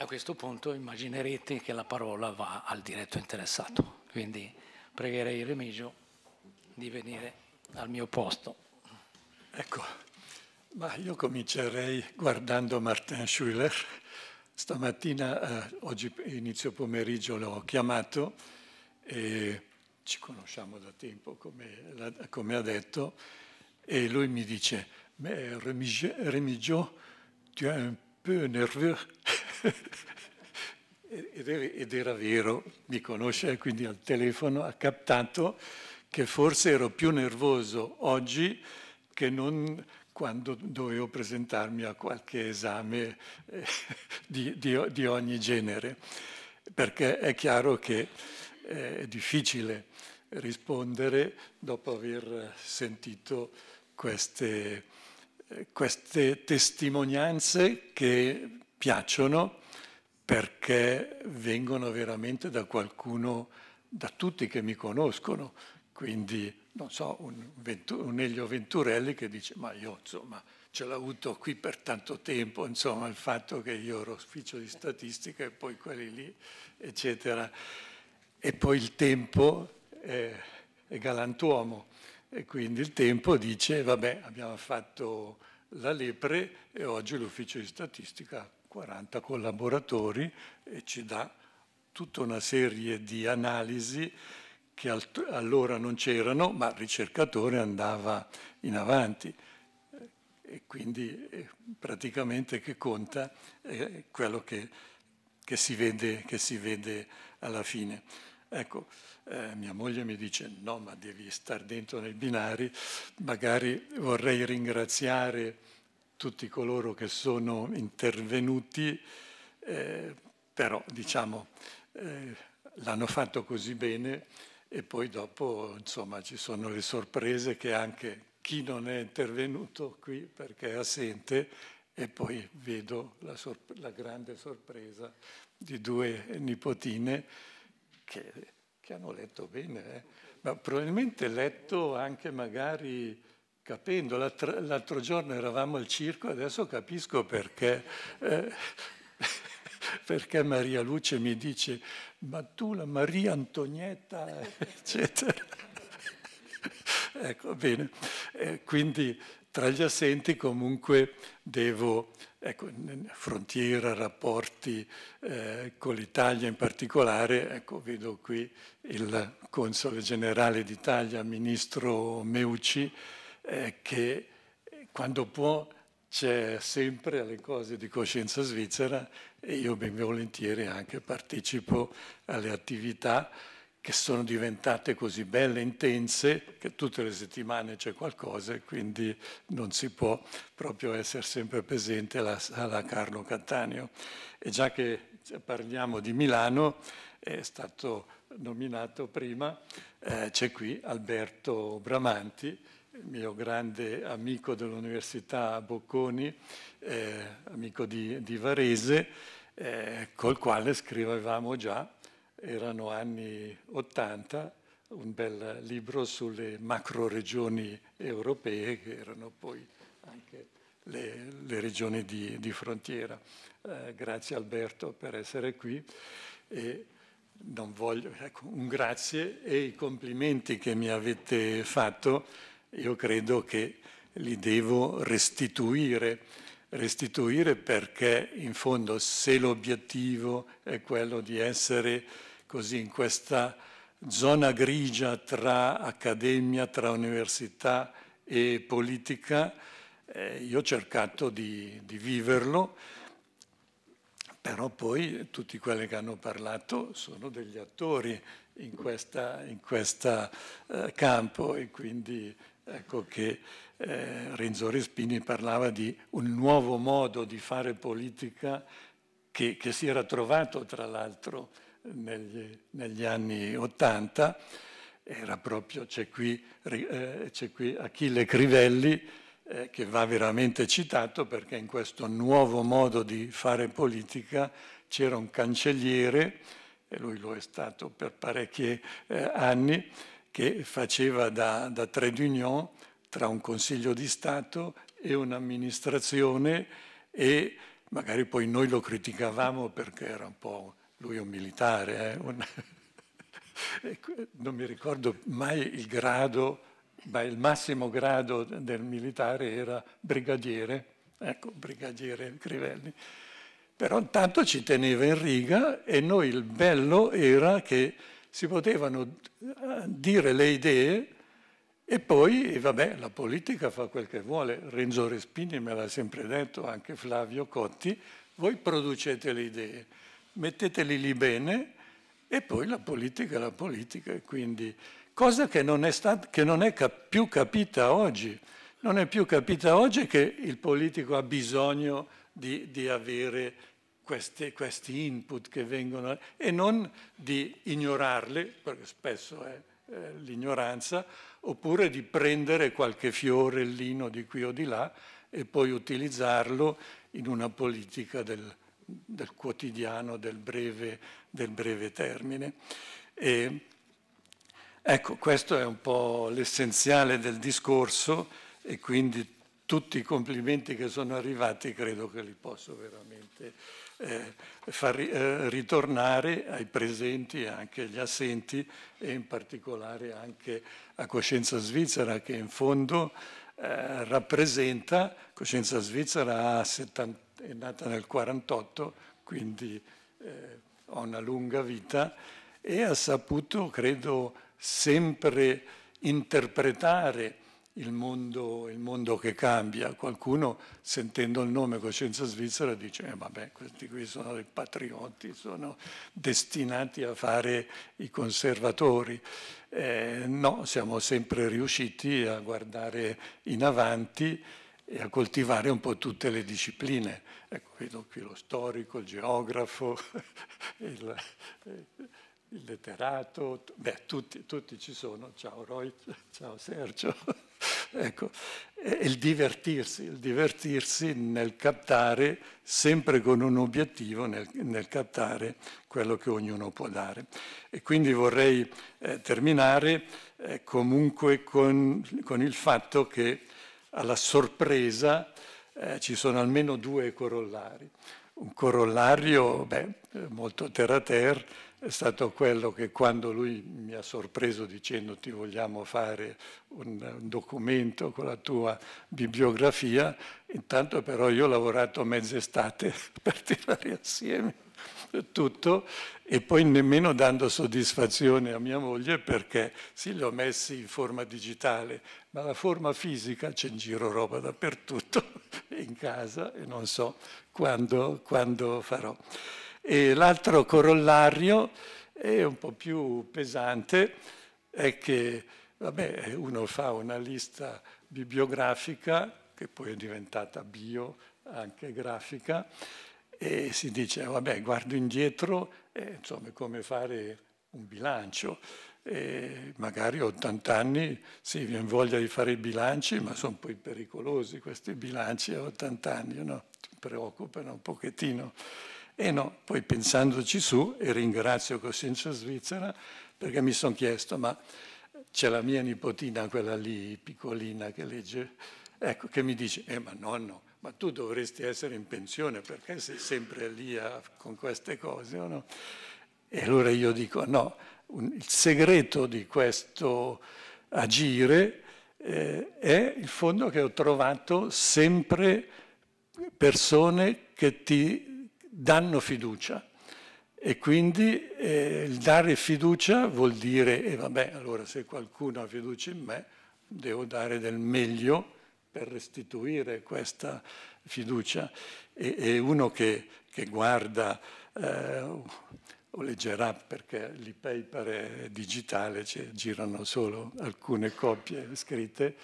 A questo punto immaginerete che la parola va al diretto interessato, quindi pregherei Remigio di venire al mio posto. Ecco. Ma io comincerei guardando Martin Schuller. Stamattina, eh, oggi inizio pomeriggio, l'ho chiamato e ci conosciamo da tempo, come, come ha detto, e lui mi dice, euh, Remigio, tu es un peu nerveux. [laughs] ed, era, ed era vero, mi conosce, quindi al telefono ha captato che forse ero più nervoso oggi che non quando dovevo presentarmi a qualche esame eh, [laughs] di, di, di, ogni genere, perché è chiaro che eh, è difficile rispondere dopo aver sentito queste, eh, queste testimonianze che piacciono perché vengono veramente da qualcuno, da tutti che mi conoscono, quindi non so, un, Ventur un Elio Venturelli che dice ma io insomma ce l'ho avuto qui per tanto tempo, insomma il fatto che io ero ufficio di statistica e poi quelli lì, eccetera. E poi il tempo è, eh, è galantuomo e quindi il tempo dice vabbè abbiamo fatto la lepre e oggi l'ufficio di statistica ha 40 collaboratori e ci dà tutta una serie di analisi che allora non c'erano, ma il ricercatore andava in avanti. E quindi eh, praticamente che conta è quello che, che, si, vede, che si, vede, alla fine. Ecco, eh, mia moglie mi dice no, ma devi stare dentro nei binari, magari vorrei ringraziare tutti coloro che sono intervenuti, eh, però diciamo eh, l'hanno fatto così bene e poi dopo insomma, ci sono le sorprese che anche chi non è intervenuto qui perché è assente e poi vedo la, la grande sorpresa di due nipotine che, che hanno letto bene, eh? ma probabilmente letto anche magari capendo. L'altro giorno eravamo al circo, adesso capisco perché eh, perché Maria Luce mi dice, ma tu la Maria Antonietta, [laughs] eccetera. ecco, bene. Eh, quindi tra gli assenti comunque devo, ecco, frontiera, rapporti eh, con l'Italia in particolare, ecco, vedo qui il Console Generale d'Italia, Ministro Meucci, eh, che eh, quando può c'è sempre alle cose di coscienza svizzera e io ben volentieri anche partecipo alle attività che sono diventate così belle, intense, che tutte le settimane c'è qualcosa e quindi non si può proprio essere sempre presente alla sala Carlo Cattaneo. E già che parliamo di Milano, è stato nominato prima, eh, c'è qui Alberto Bramanti, mio grande amico dell'Università Bocconi, eh, amico di, di Varese, eh, col quale scrivevamo già, erano anni 80, un bel libro sulle macro regioni europee che erano poi anche le, le regioni di, di frontiera. Eh, grazie Alberto per essere qui. E, Voglio, ecco, un grazie e i complimenti che mi avete fatto io credo che li devo restituire, restituire perché in fondo se l'obiettivo è quello di essere così in questa zona grigia tra accademia, tra università e politica, eh, io ho cercato di, di viverlo, però poi tutti quelli che hanno parlato sono degli attori in questo eh, campo e quindi Ecco che eh, Renzo Respini parlava di un nuovo modo di fare politica che, che si era trovato tra l'altro negli, negli, anni Ottanta, era proprio, c'è qui, eh, qui, Achille Crivelli eh, che va veramente citato perché in questo nuovo modo di fare politica c'era un cancelliere, e lui lo è stato per parecchi eh, anni, che faceva da, da trade union tra un Consiglio di Stato e un'amministrazione e magari poi noi lo criticavamo perché era un po' lui un militare, eh? un... [laughs] Ecco, non mi ricordo mai il grado, ma il massimo grado del militare era brigadiere, ecco, brigadiere Crivelli. Però intanto ci teneva in riga e noi il bello era che si potevano eh, dire le idee e poi, vabbè, la politica fa quel che vuole, Renzo Respini me l'ha sempre detto, anche Flavio Cotti, voi producete le idee, metteteli lì bene e poi la politica è la politica, quindi cosa che non è, stat- che non è cap- più capita oggi. Non è più capita oggi che il politico ha bisogno di, di avere queste, questi input che vengono e non di ignorarli, perché spesso è l'ignoranza, oppure di prendere qualche fiorellino di qui o di là e poi utilizzarlo in una politica del, del quotidiano, del breve, del breve termine. E, ecco, questo è un po' l'essenziale del discorso e quindi tutti i complimenti che sono arrivati credo che li posso veramente eh, far eh, ritornare ai presenti anche gli assenti e in particolare anche a Coscienza Svizzera che in fondo eh, rappresenta, Coscienza Svizzera 70, è nata nel 1948, quindi ha eh, una lunga vita e ha saputo, credo, sempre interpretare il mondo, il mondo, che cambia. Qualcuno sentendo il nome Coscienza Svizzera dice eh, vabbè questi qui sono i patrioti, sono destinati a fare i conservatori. Eh, no, siamo sempre riusciti a guardare in avanti e a coltivare un po' tutte le discipline. Ecco, vedo qui lo storico, il geografo, [laughs] il, il letterato, beh, tutti, tutti, ci sono, ciao Roy, [laughs] ciao Sergio, [laughs] ecco, e il divertirsi, il divertirsi nel captare, sempre con un obiettivo, nel, nel captare quello che ognuno può dare. E quindi vorrei eh, terminare eh, comunque con, con, il fatto che alla sorpresa eh, ci sono almeno due corollari. Un corollario, beh, molto terra-terra, è stato quello che quando lui mi ha sorpreso dicendo ti vogliamo fare un, documento con la tua bibliografia, intanto però io ho lavorato mezz'estate [laughs] per tirare assieme tutto e poi nemmeno dando soddisfazione a mia moglie perché sì li ho messi in forma digitale, ma la forma fisica c'è in giro roba dappertutto, [laughs] in casa e non so quando, quando farò l'altro corollario è un po' più pesante, è che vabbè, uno fa una lista bibliografica, che poi è diventata bio, anche grafica, e si dice, vabbè, guardo indietro, eh, insomma, è come fare un bilancio. E magari 80 anni sì, viene voglia di fare i bilanci, ma sono poi pericolosi questi bilanci a 80 anni, no? preoccupano un pochettino. E no, poi pensandoci su, e ringrazio Coscienza Svizzera, perché mi sono chiesto, ma c'è la mia nipotina, quella lì piccolina che legge, ecco, che mi dice, eh ma nonno, ma tu dovresti essere in pensione perché sei sempre lì a, con queste cose o no? E allora io dico, no, un, il segreto di questo agire eh, è il fondo che ho trovato sempre persone che ti danno fiducia e quindi eh, il dare fiducia vuol dire, e eh, vabbè, allora se qualcuno ha fiducia in me, devo dare del meglio per restituire questa fiducia. E, e uno che, che guarda eh, o leggerà perché l'e-paper è digitale, cioè girano solo alcune copie scritte,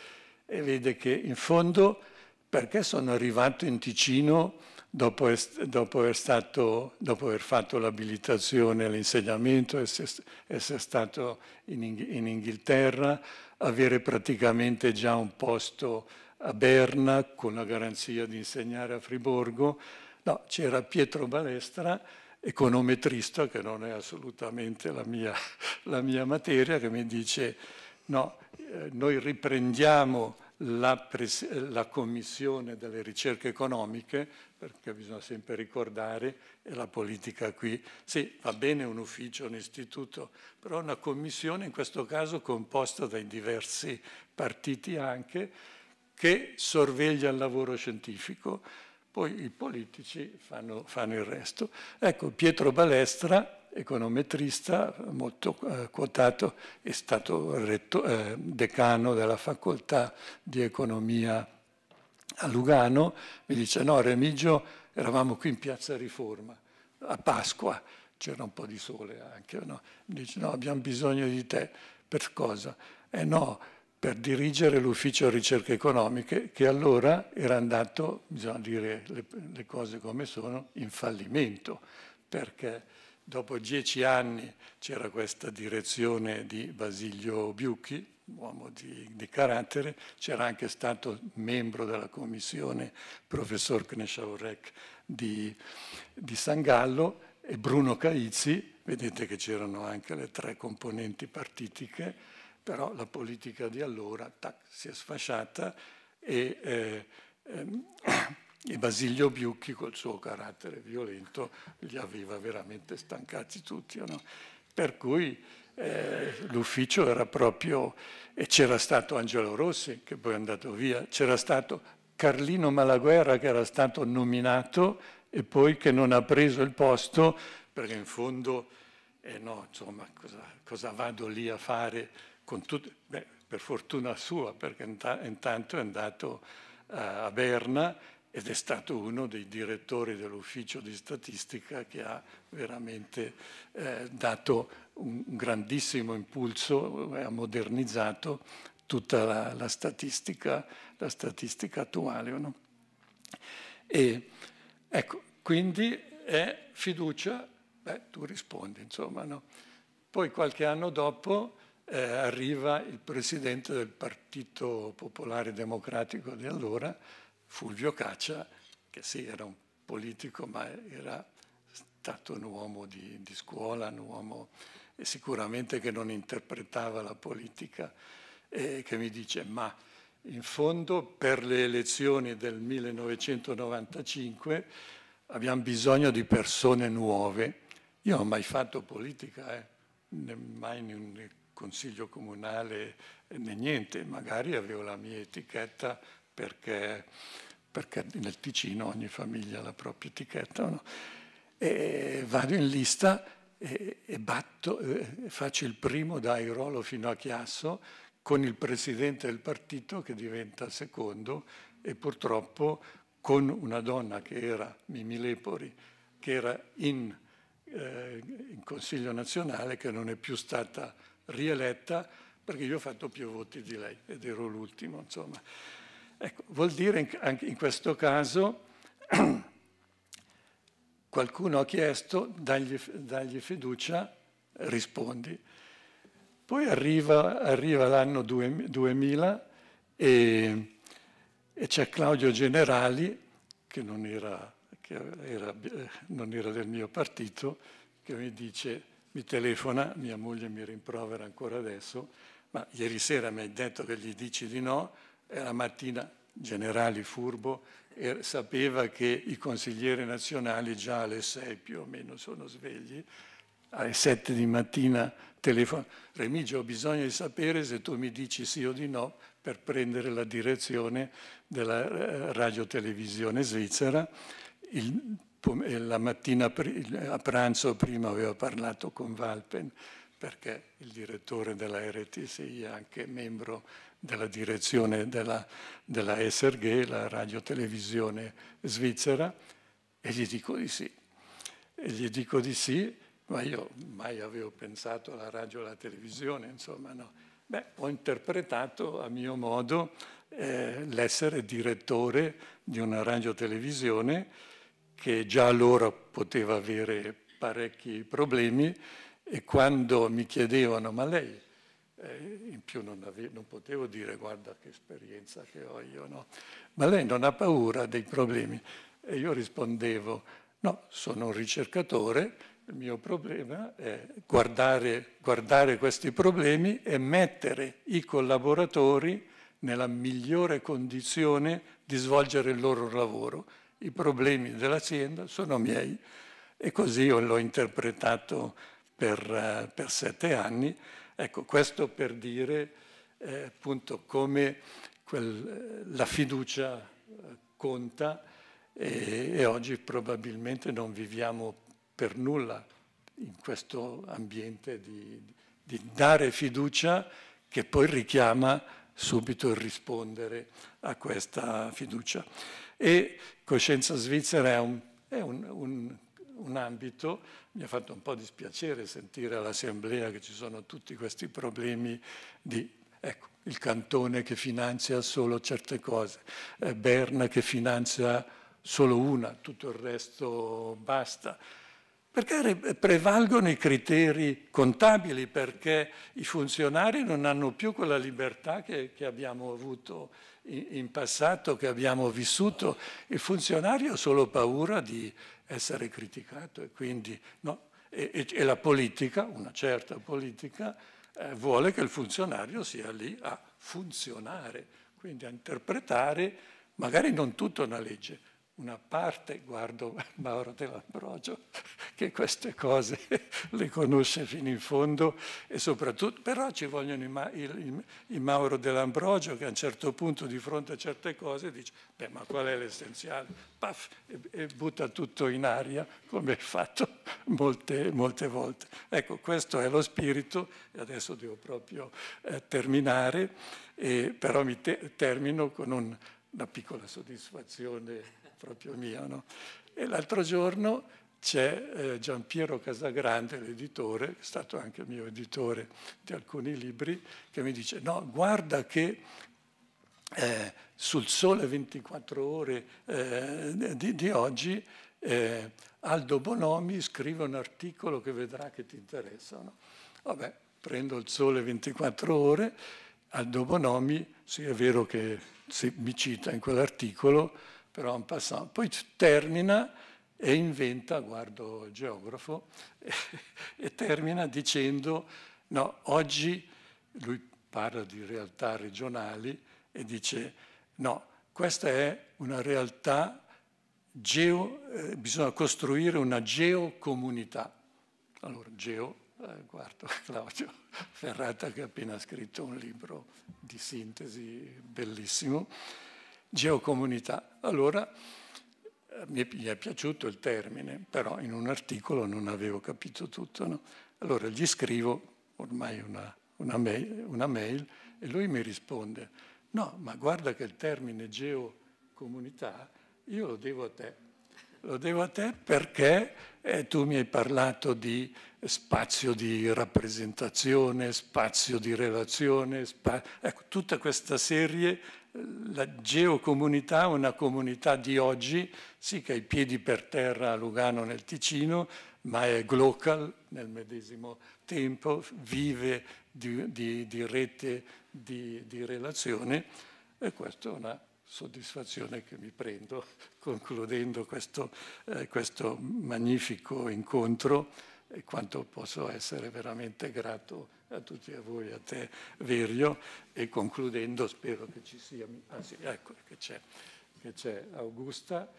e vede che in fondo perché sono arrivato in Ticino dopo, aver, stato, dopo aver fatto l'abilitazione all'insegnamento, essere, essere stato in, in Inghilterra, avere praticamente già un posto a Berna con la garanzia di insegnare a Friburgo. No, c'era Pietro Balestra, econometrista, che non è assolutamente la mia, [laughs] la mia materia, che mi dice no, eh, noi riprendiamo la, la commissione delle ricerche economiche perché bisogna sempre ricordare, e la politica qui, sì, va bene un ufficio, un istituto, però una commissione in questo caso composta dai diversi partiti anche, che sorveglia il lavoro scientifico, poi i politici fanno, fanno il resto. Ecco, Pietro Balestra econometrista molto eh, quotato, è stato retto, eh, decano della facoltà di economia a Lugano, mi dice no Remigio, eravamo qui in Piazza Riforma, a Pasqua, c'era un po' di sole anche, no? mi dice no abbiamo bisogno di te, per cosa? E eh, no, per dirigere l'ufficio ricerche economiche che allora era andato, bisogna dire le, le, cose come sono, in fallimento, perché dopo dieci anni c'era questa direzione di Basilio Biucchi, uomo di, di carattere, c'era anche stato membro della commissione professor Kneshaurek di, di San Gallo e Bruno Caizzi, vedete che c'erano anche le tre componenti partitiche, però la politica di allora tac, si è sfasciata e, eh, ehm, [coughs] e Basilio Biucchi col suo carattere violento li aveva veramente stancati tutti. No? Per cui eh, l'ufficio era proprio, e c'era stato Angelo Rossi che poi è andato via, c'era stato Carlino Malaguerra che era stato nominato e poi che non ha preso il posto perché in fondo, eh no, insomma, cosa, cosa vado lì a fare con tutto, beh, per fortuna sua perché intanto è andato a Berna ed è stato uno dei direttori dell'ufficio di statistica che ha veramente eh, dato un grandissimo impulso, eh, ha modernizzato tutta la, la, statistica, la statistica, attuale. No? E, ecco, quindi è fiducia, beh, tu rispondi, insomma. No? Poi qualche anno dopo eh, arriva il presidente del Partito Popolare Democratico di allora, Fulvio Caccia, che sì era un politico, ma era stato un uomo di, di scuola, un uomo sicuramente che non interpretava la politica, e che mi dice ma in fondo per le elezioni del 1995 abbiamo bisogno di persone nuove. Io non ho mai fatto politica, eh? né mai in un consiglio comunale né niente, magari avevo la mia etichetta perché perché nel Ticino ogni famiglia ha la propria etichetta, no? e vado in lista e, e batto, eh, faccio il primo da Airolo fino a Chiasso con il presidente del partito che diventa secondo e purtroppo con una donna che era Mimi Lepori, che era in, eh, in Consiglio nazionale, che non è più stata rieletta perché io ho fatto più voti di lei ed ero l'ultimo, insomma. Ecco, vuol dire anche in questo caso [clears throat] qualcuno ha chiesto, dagli, dagli fiducia, rispondi. Poi arriva, arriva l'anno 2000 e, e c'è Claudio Generali, che, non era, che era, non era del mio partito, che mi dice mi telefona, mia moglie mi rimprovera ancora adesso, ma ieri sera mi hai detto che gli dici di no, la mattina Generali Furbo sapeva che i consiglieri nazionali già alle 6 più o meno sono svegli, alle 7 di mattina telefono, Remigio ho bisogno di sapere se tu mi dici sì o di no per prendere la direzione della eh, radiotelevisione svizzera. Il, la mattina a pranzo prima aveva parlato con Valpen perché il direttore della RTSI è anche membro della direzione della, della SRG, la radiotelevisione svizzera, e gli dico di sì. E gli dico di sì, ma io mai avevo pensato alla radio e alla televisione, insomma no. Beh, ho interpretato a mio modo eh, l'essere direttore di una radiotelevisione che già allora poteva avere parecchi problemi e quando mi chiedevano ma lei eh, in più non, ave- non, potevo dire guarda che esperienza che ho io, no? Ma lei non ha paura dei problemi? E io rispondevo no, sono un ricercatore, il mio problema è guardare, guardare questi problemi e mettere i collaboratori nella migliore condizione di svolgere il loro lavoro. I problemi dell'azienda sono miei e così io l'ho interpretato per, eh, per sette anni Ecco, questo per dire eh, appunto come quel, eh, la fiducia eh, conta e, e oggi probabilmente non viviamo per nulla in questo ambiente di, di, dare fiducia che poi richiama subito il rispondere a questa fiducia. E Coscienza Svizzera è un, è un, un un ambito, mi ha fatto un po' dispiacere sentire all'Assemblea che ci sono tutti questi problemi di ecco, il cantone che finanzia solo certe cose, eh, Berna che finanzia solo una, tutto il resto basta. Perché prevalgono i criteri contabili, perché i funzionari non hanno più quella libertà che, che abbiamo avuto in, in passato, che abbiamo vissuto. Il funzionario ha solo paura di essere criticato e quindi no? e, e, e, la politica, una certa politica, eh, vuole che il funzionario sia lì a funzionare, quindi a interpretare magari non tutta una legge, una parte, guardo [laughs] Mauro dell'Ambrogio, che queste cose [laughs] le conosce fino in fondo e soprattutto, però ci vogliono i, ma, il, i Mauro dell'Ambrogio che a un certo punto di fronte a certe cose dice, beh ma qual è l'essenziale? Paf, e, e, butta tutto in aria come è fatto [laughs] molte, molte, volte. Ecco, questo è lo spirito e adesso devo proprio eh, terminare, e, però mi te termino con un, una piccola soddisfazione proprio mio. No? E l'altro giorno c'è eh, Gian Piero Casagrande, l'editore, che è stato anche mio editore di alcuni libri, che mi dice no, guarda che eh, sul sole 24 ore eh, di, di, oggi eh, Aldo Bonomi scrive un articolo che vedrà che ti interessa. No? Vabbè, prendo il sole 24 ore, Aldo Bonomi, sì è vero che mi cita in quell'articolo, però en passant. Poi termina e inventa, guardo il geografo, e, [laughs] e termina dicendo, no, oggi lui parla di realtà regionali e dice, no, questa è una realtà Geo, eh, bisogna costruire una geocomunità. Allora, geo, eh, guardo [laughs] Claudio Ferrata che ha appena scritto un libro di sintesi bellissimo, geocomunità. Allora eh, mi è, mi è, piaciuto il termine, però in un articolo non avevo capito tutto. No? Allora gli scrivo ormai una, una, mail, una mail e lui mi risponde, no, ma guarda che il termine geocomunità io lo devo a te. Lo devo a te perché eh, tu mi hai parlato di spazio di rappresentazione, spazio di relazione, spa ecco, tutta questa serie la geocomunità, una comunità di oggi, sì che ha i piedi per terra a Lugano nel Ticino, ma è global nel medesimo tempo, vive di, di, di rete di, di, relazione e questa è una soddisfazione che mi prendo [laughs] concludendo questo, eh, questo magnifico incontro e quanto posso essere veramente grato a tutti a voi, a te Virgio, e concludendo spero che ci sia, ah sì, ecco che c'è, che c'è Augusta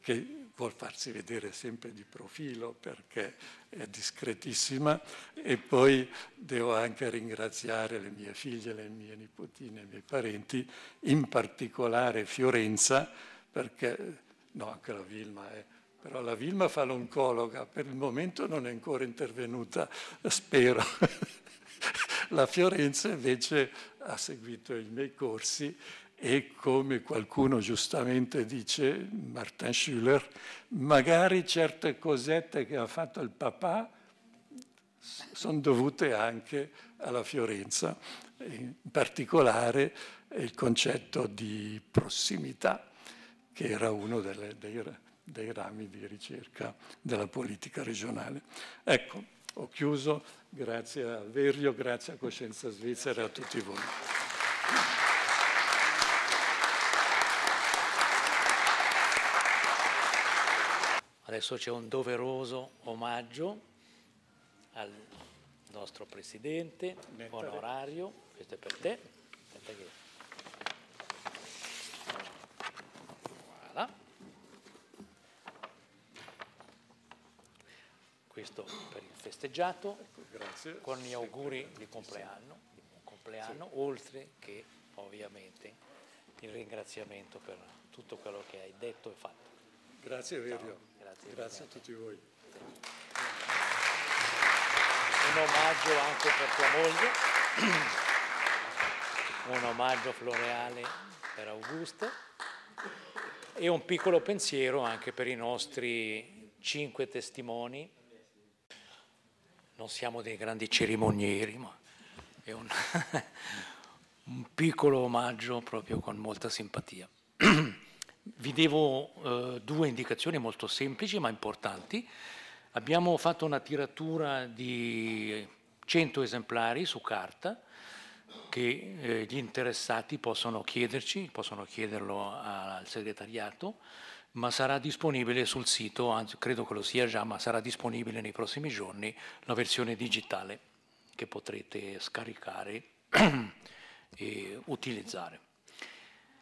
che vuol farsi vedere sempre di profilo perché è discretissima e poi devo anche ringraziare le mie figlie, le mie nipotine, i miei parenti, in particolare Fiorenza perché, no anche la Vilma è eh. però la Vilma fa l'oncologa, per il momento non è ancora intervenuta, spero. [laughs] La Fiorenza invece ha seguito i miei corsi e come qualcuno giustamente dice, Martin Schuller, magari certe cosette che ha fatto il papà sono dovute anche alla Fiorenza, in particolare il concetto di prossimità, che era uno delle, dei, dei rami di ricerca della politica regionale. Ecco, ho chiuso, grazie a Verio, grazie a Coscienza Svizzera e a tutti voi. Adesso c'è un doveroso omaggio al nostro presidente onorario, questo è per te. questo per il festeggiato, ecco, Grazie. con gli auguri di compleanno, di buon compleanno, sì. oltre che ovviamente il ringraziamento per tutto quello che hai detto e fatto. Grazie Verio, grazie, grazie a tutti voi. Un omaggio anche per tua moglie, un omaggio floreale per Augusto e un piccolo pensiero anche per i nostri cinque testimoni non siamo dei grandi cerimonieri, ma è un, [laughs] un piccolo omaggio proprio con molta simpatia. [clears throat] Vi devo eh, due indicazioni molto semplici ma importanti. Abbiamo fatto una tiratura di 100 esemplari su carta che eh, gli interessati possono chiederci, possono chiederlo al segretariato ma sarà disponibile sul sito, anzi credo che lo sia già, ma sarà disponibile nei prossimi giorni la versione digitale che potrete scaricare [clears throat] e utilizzare.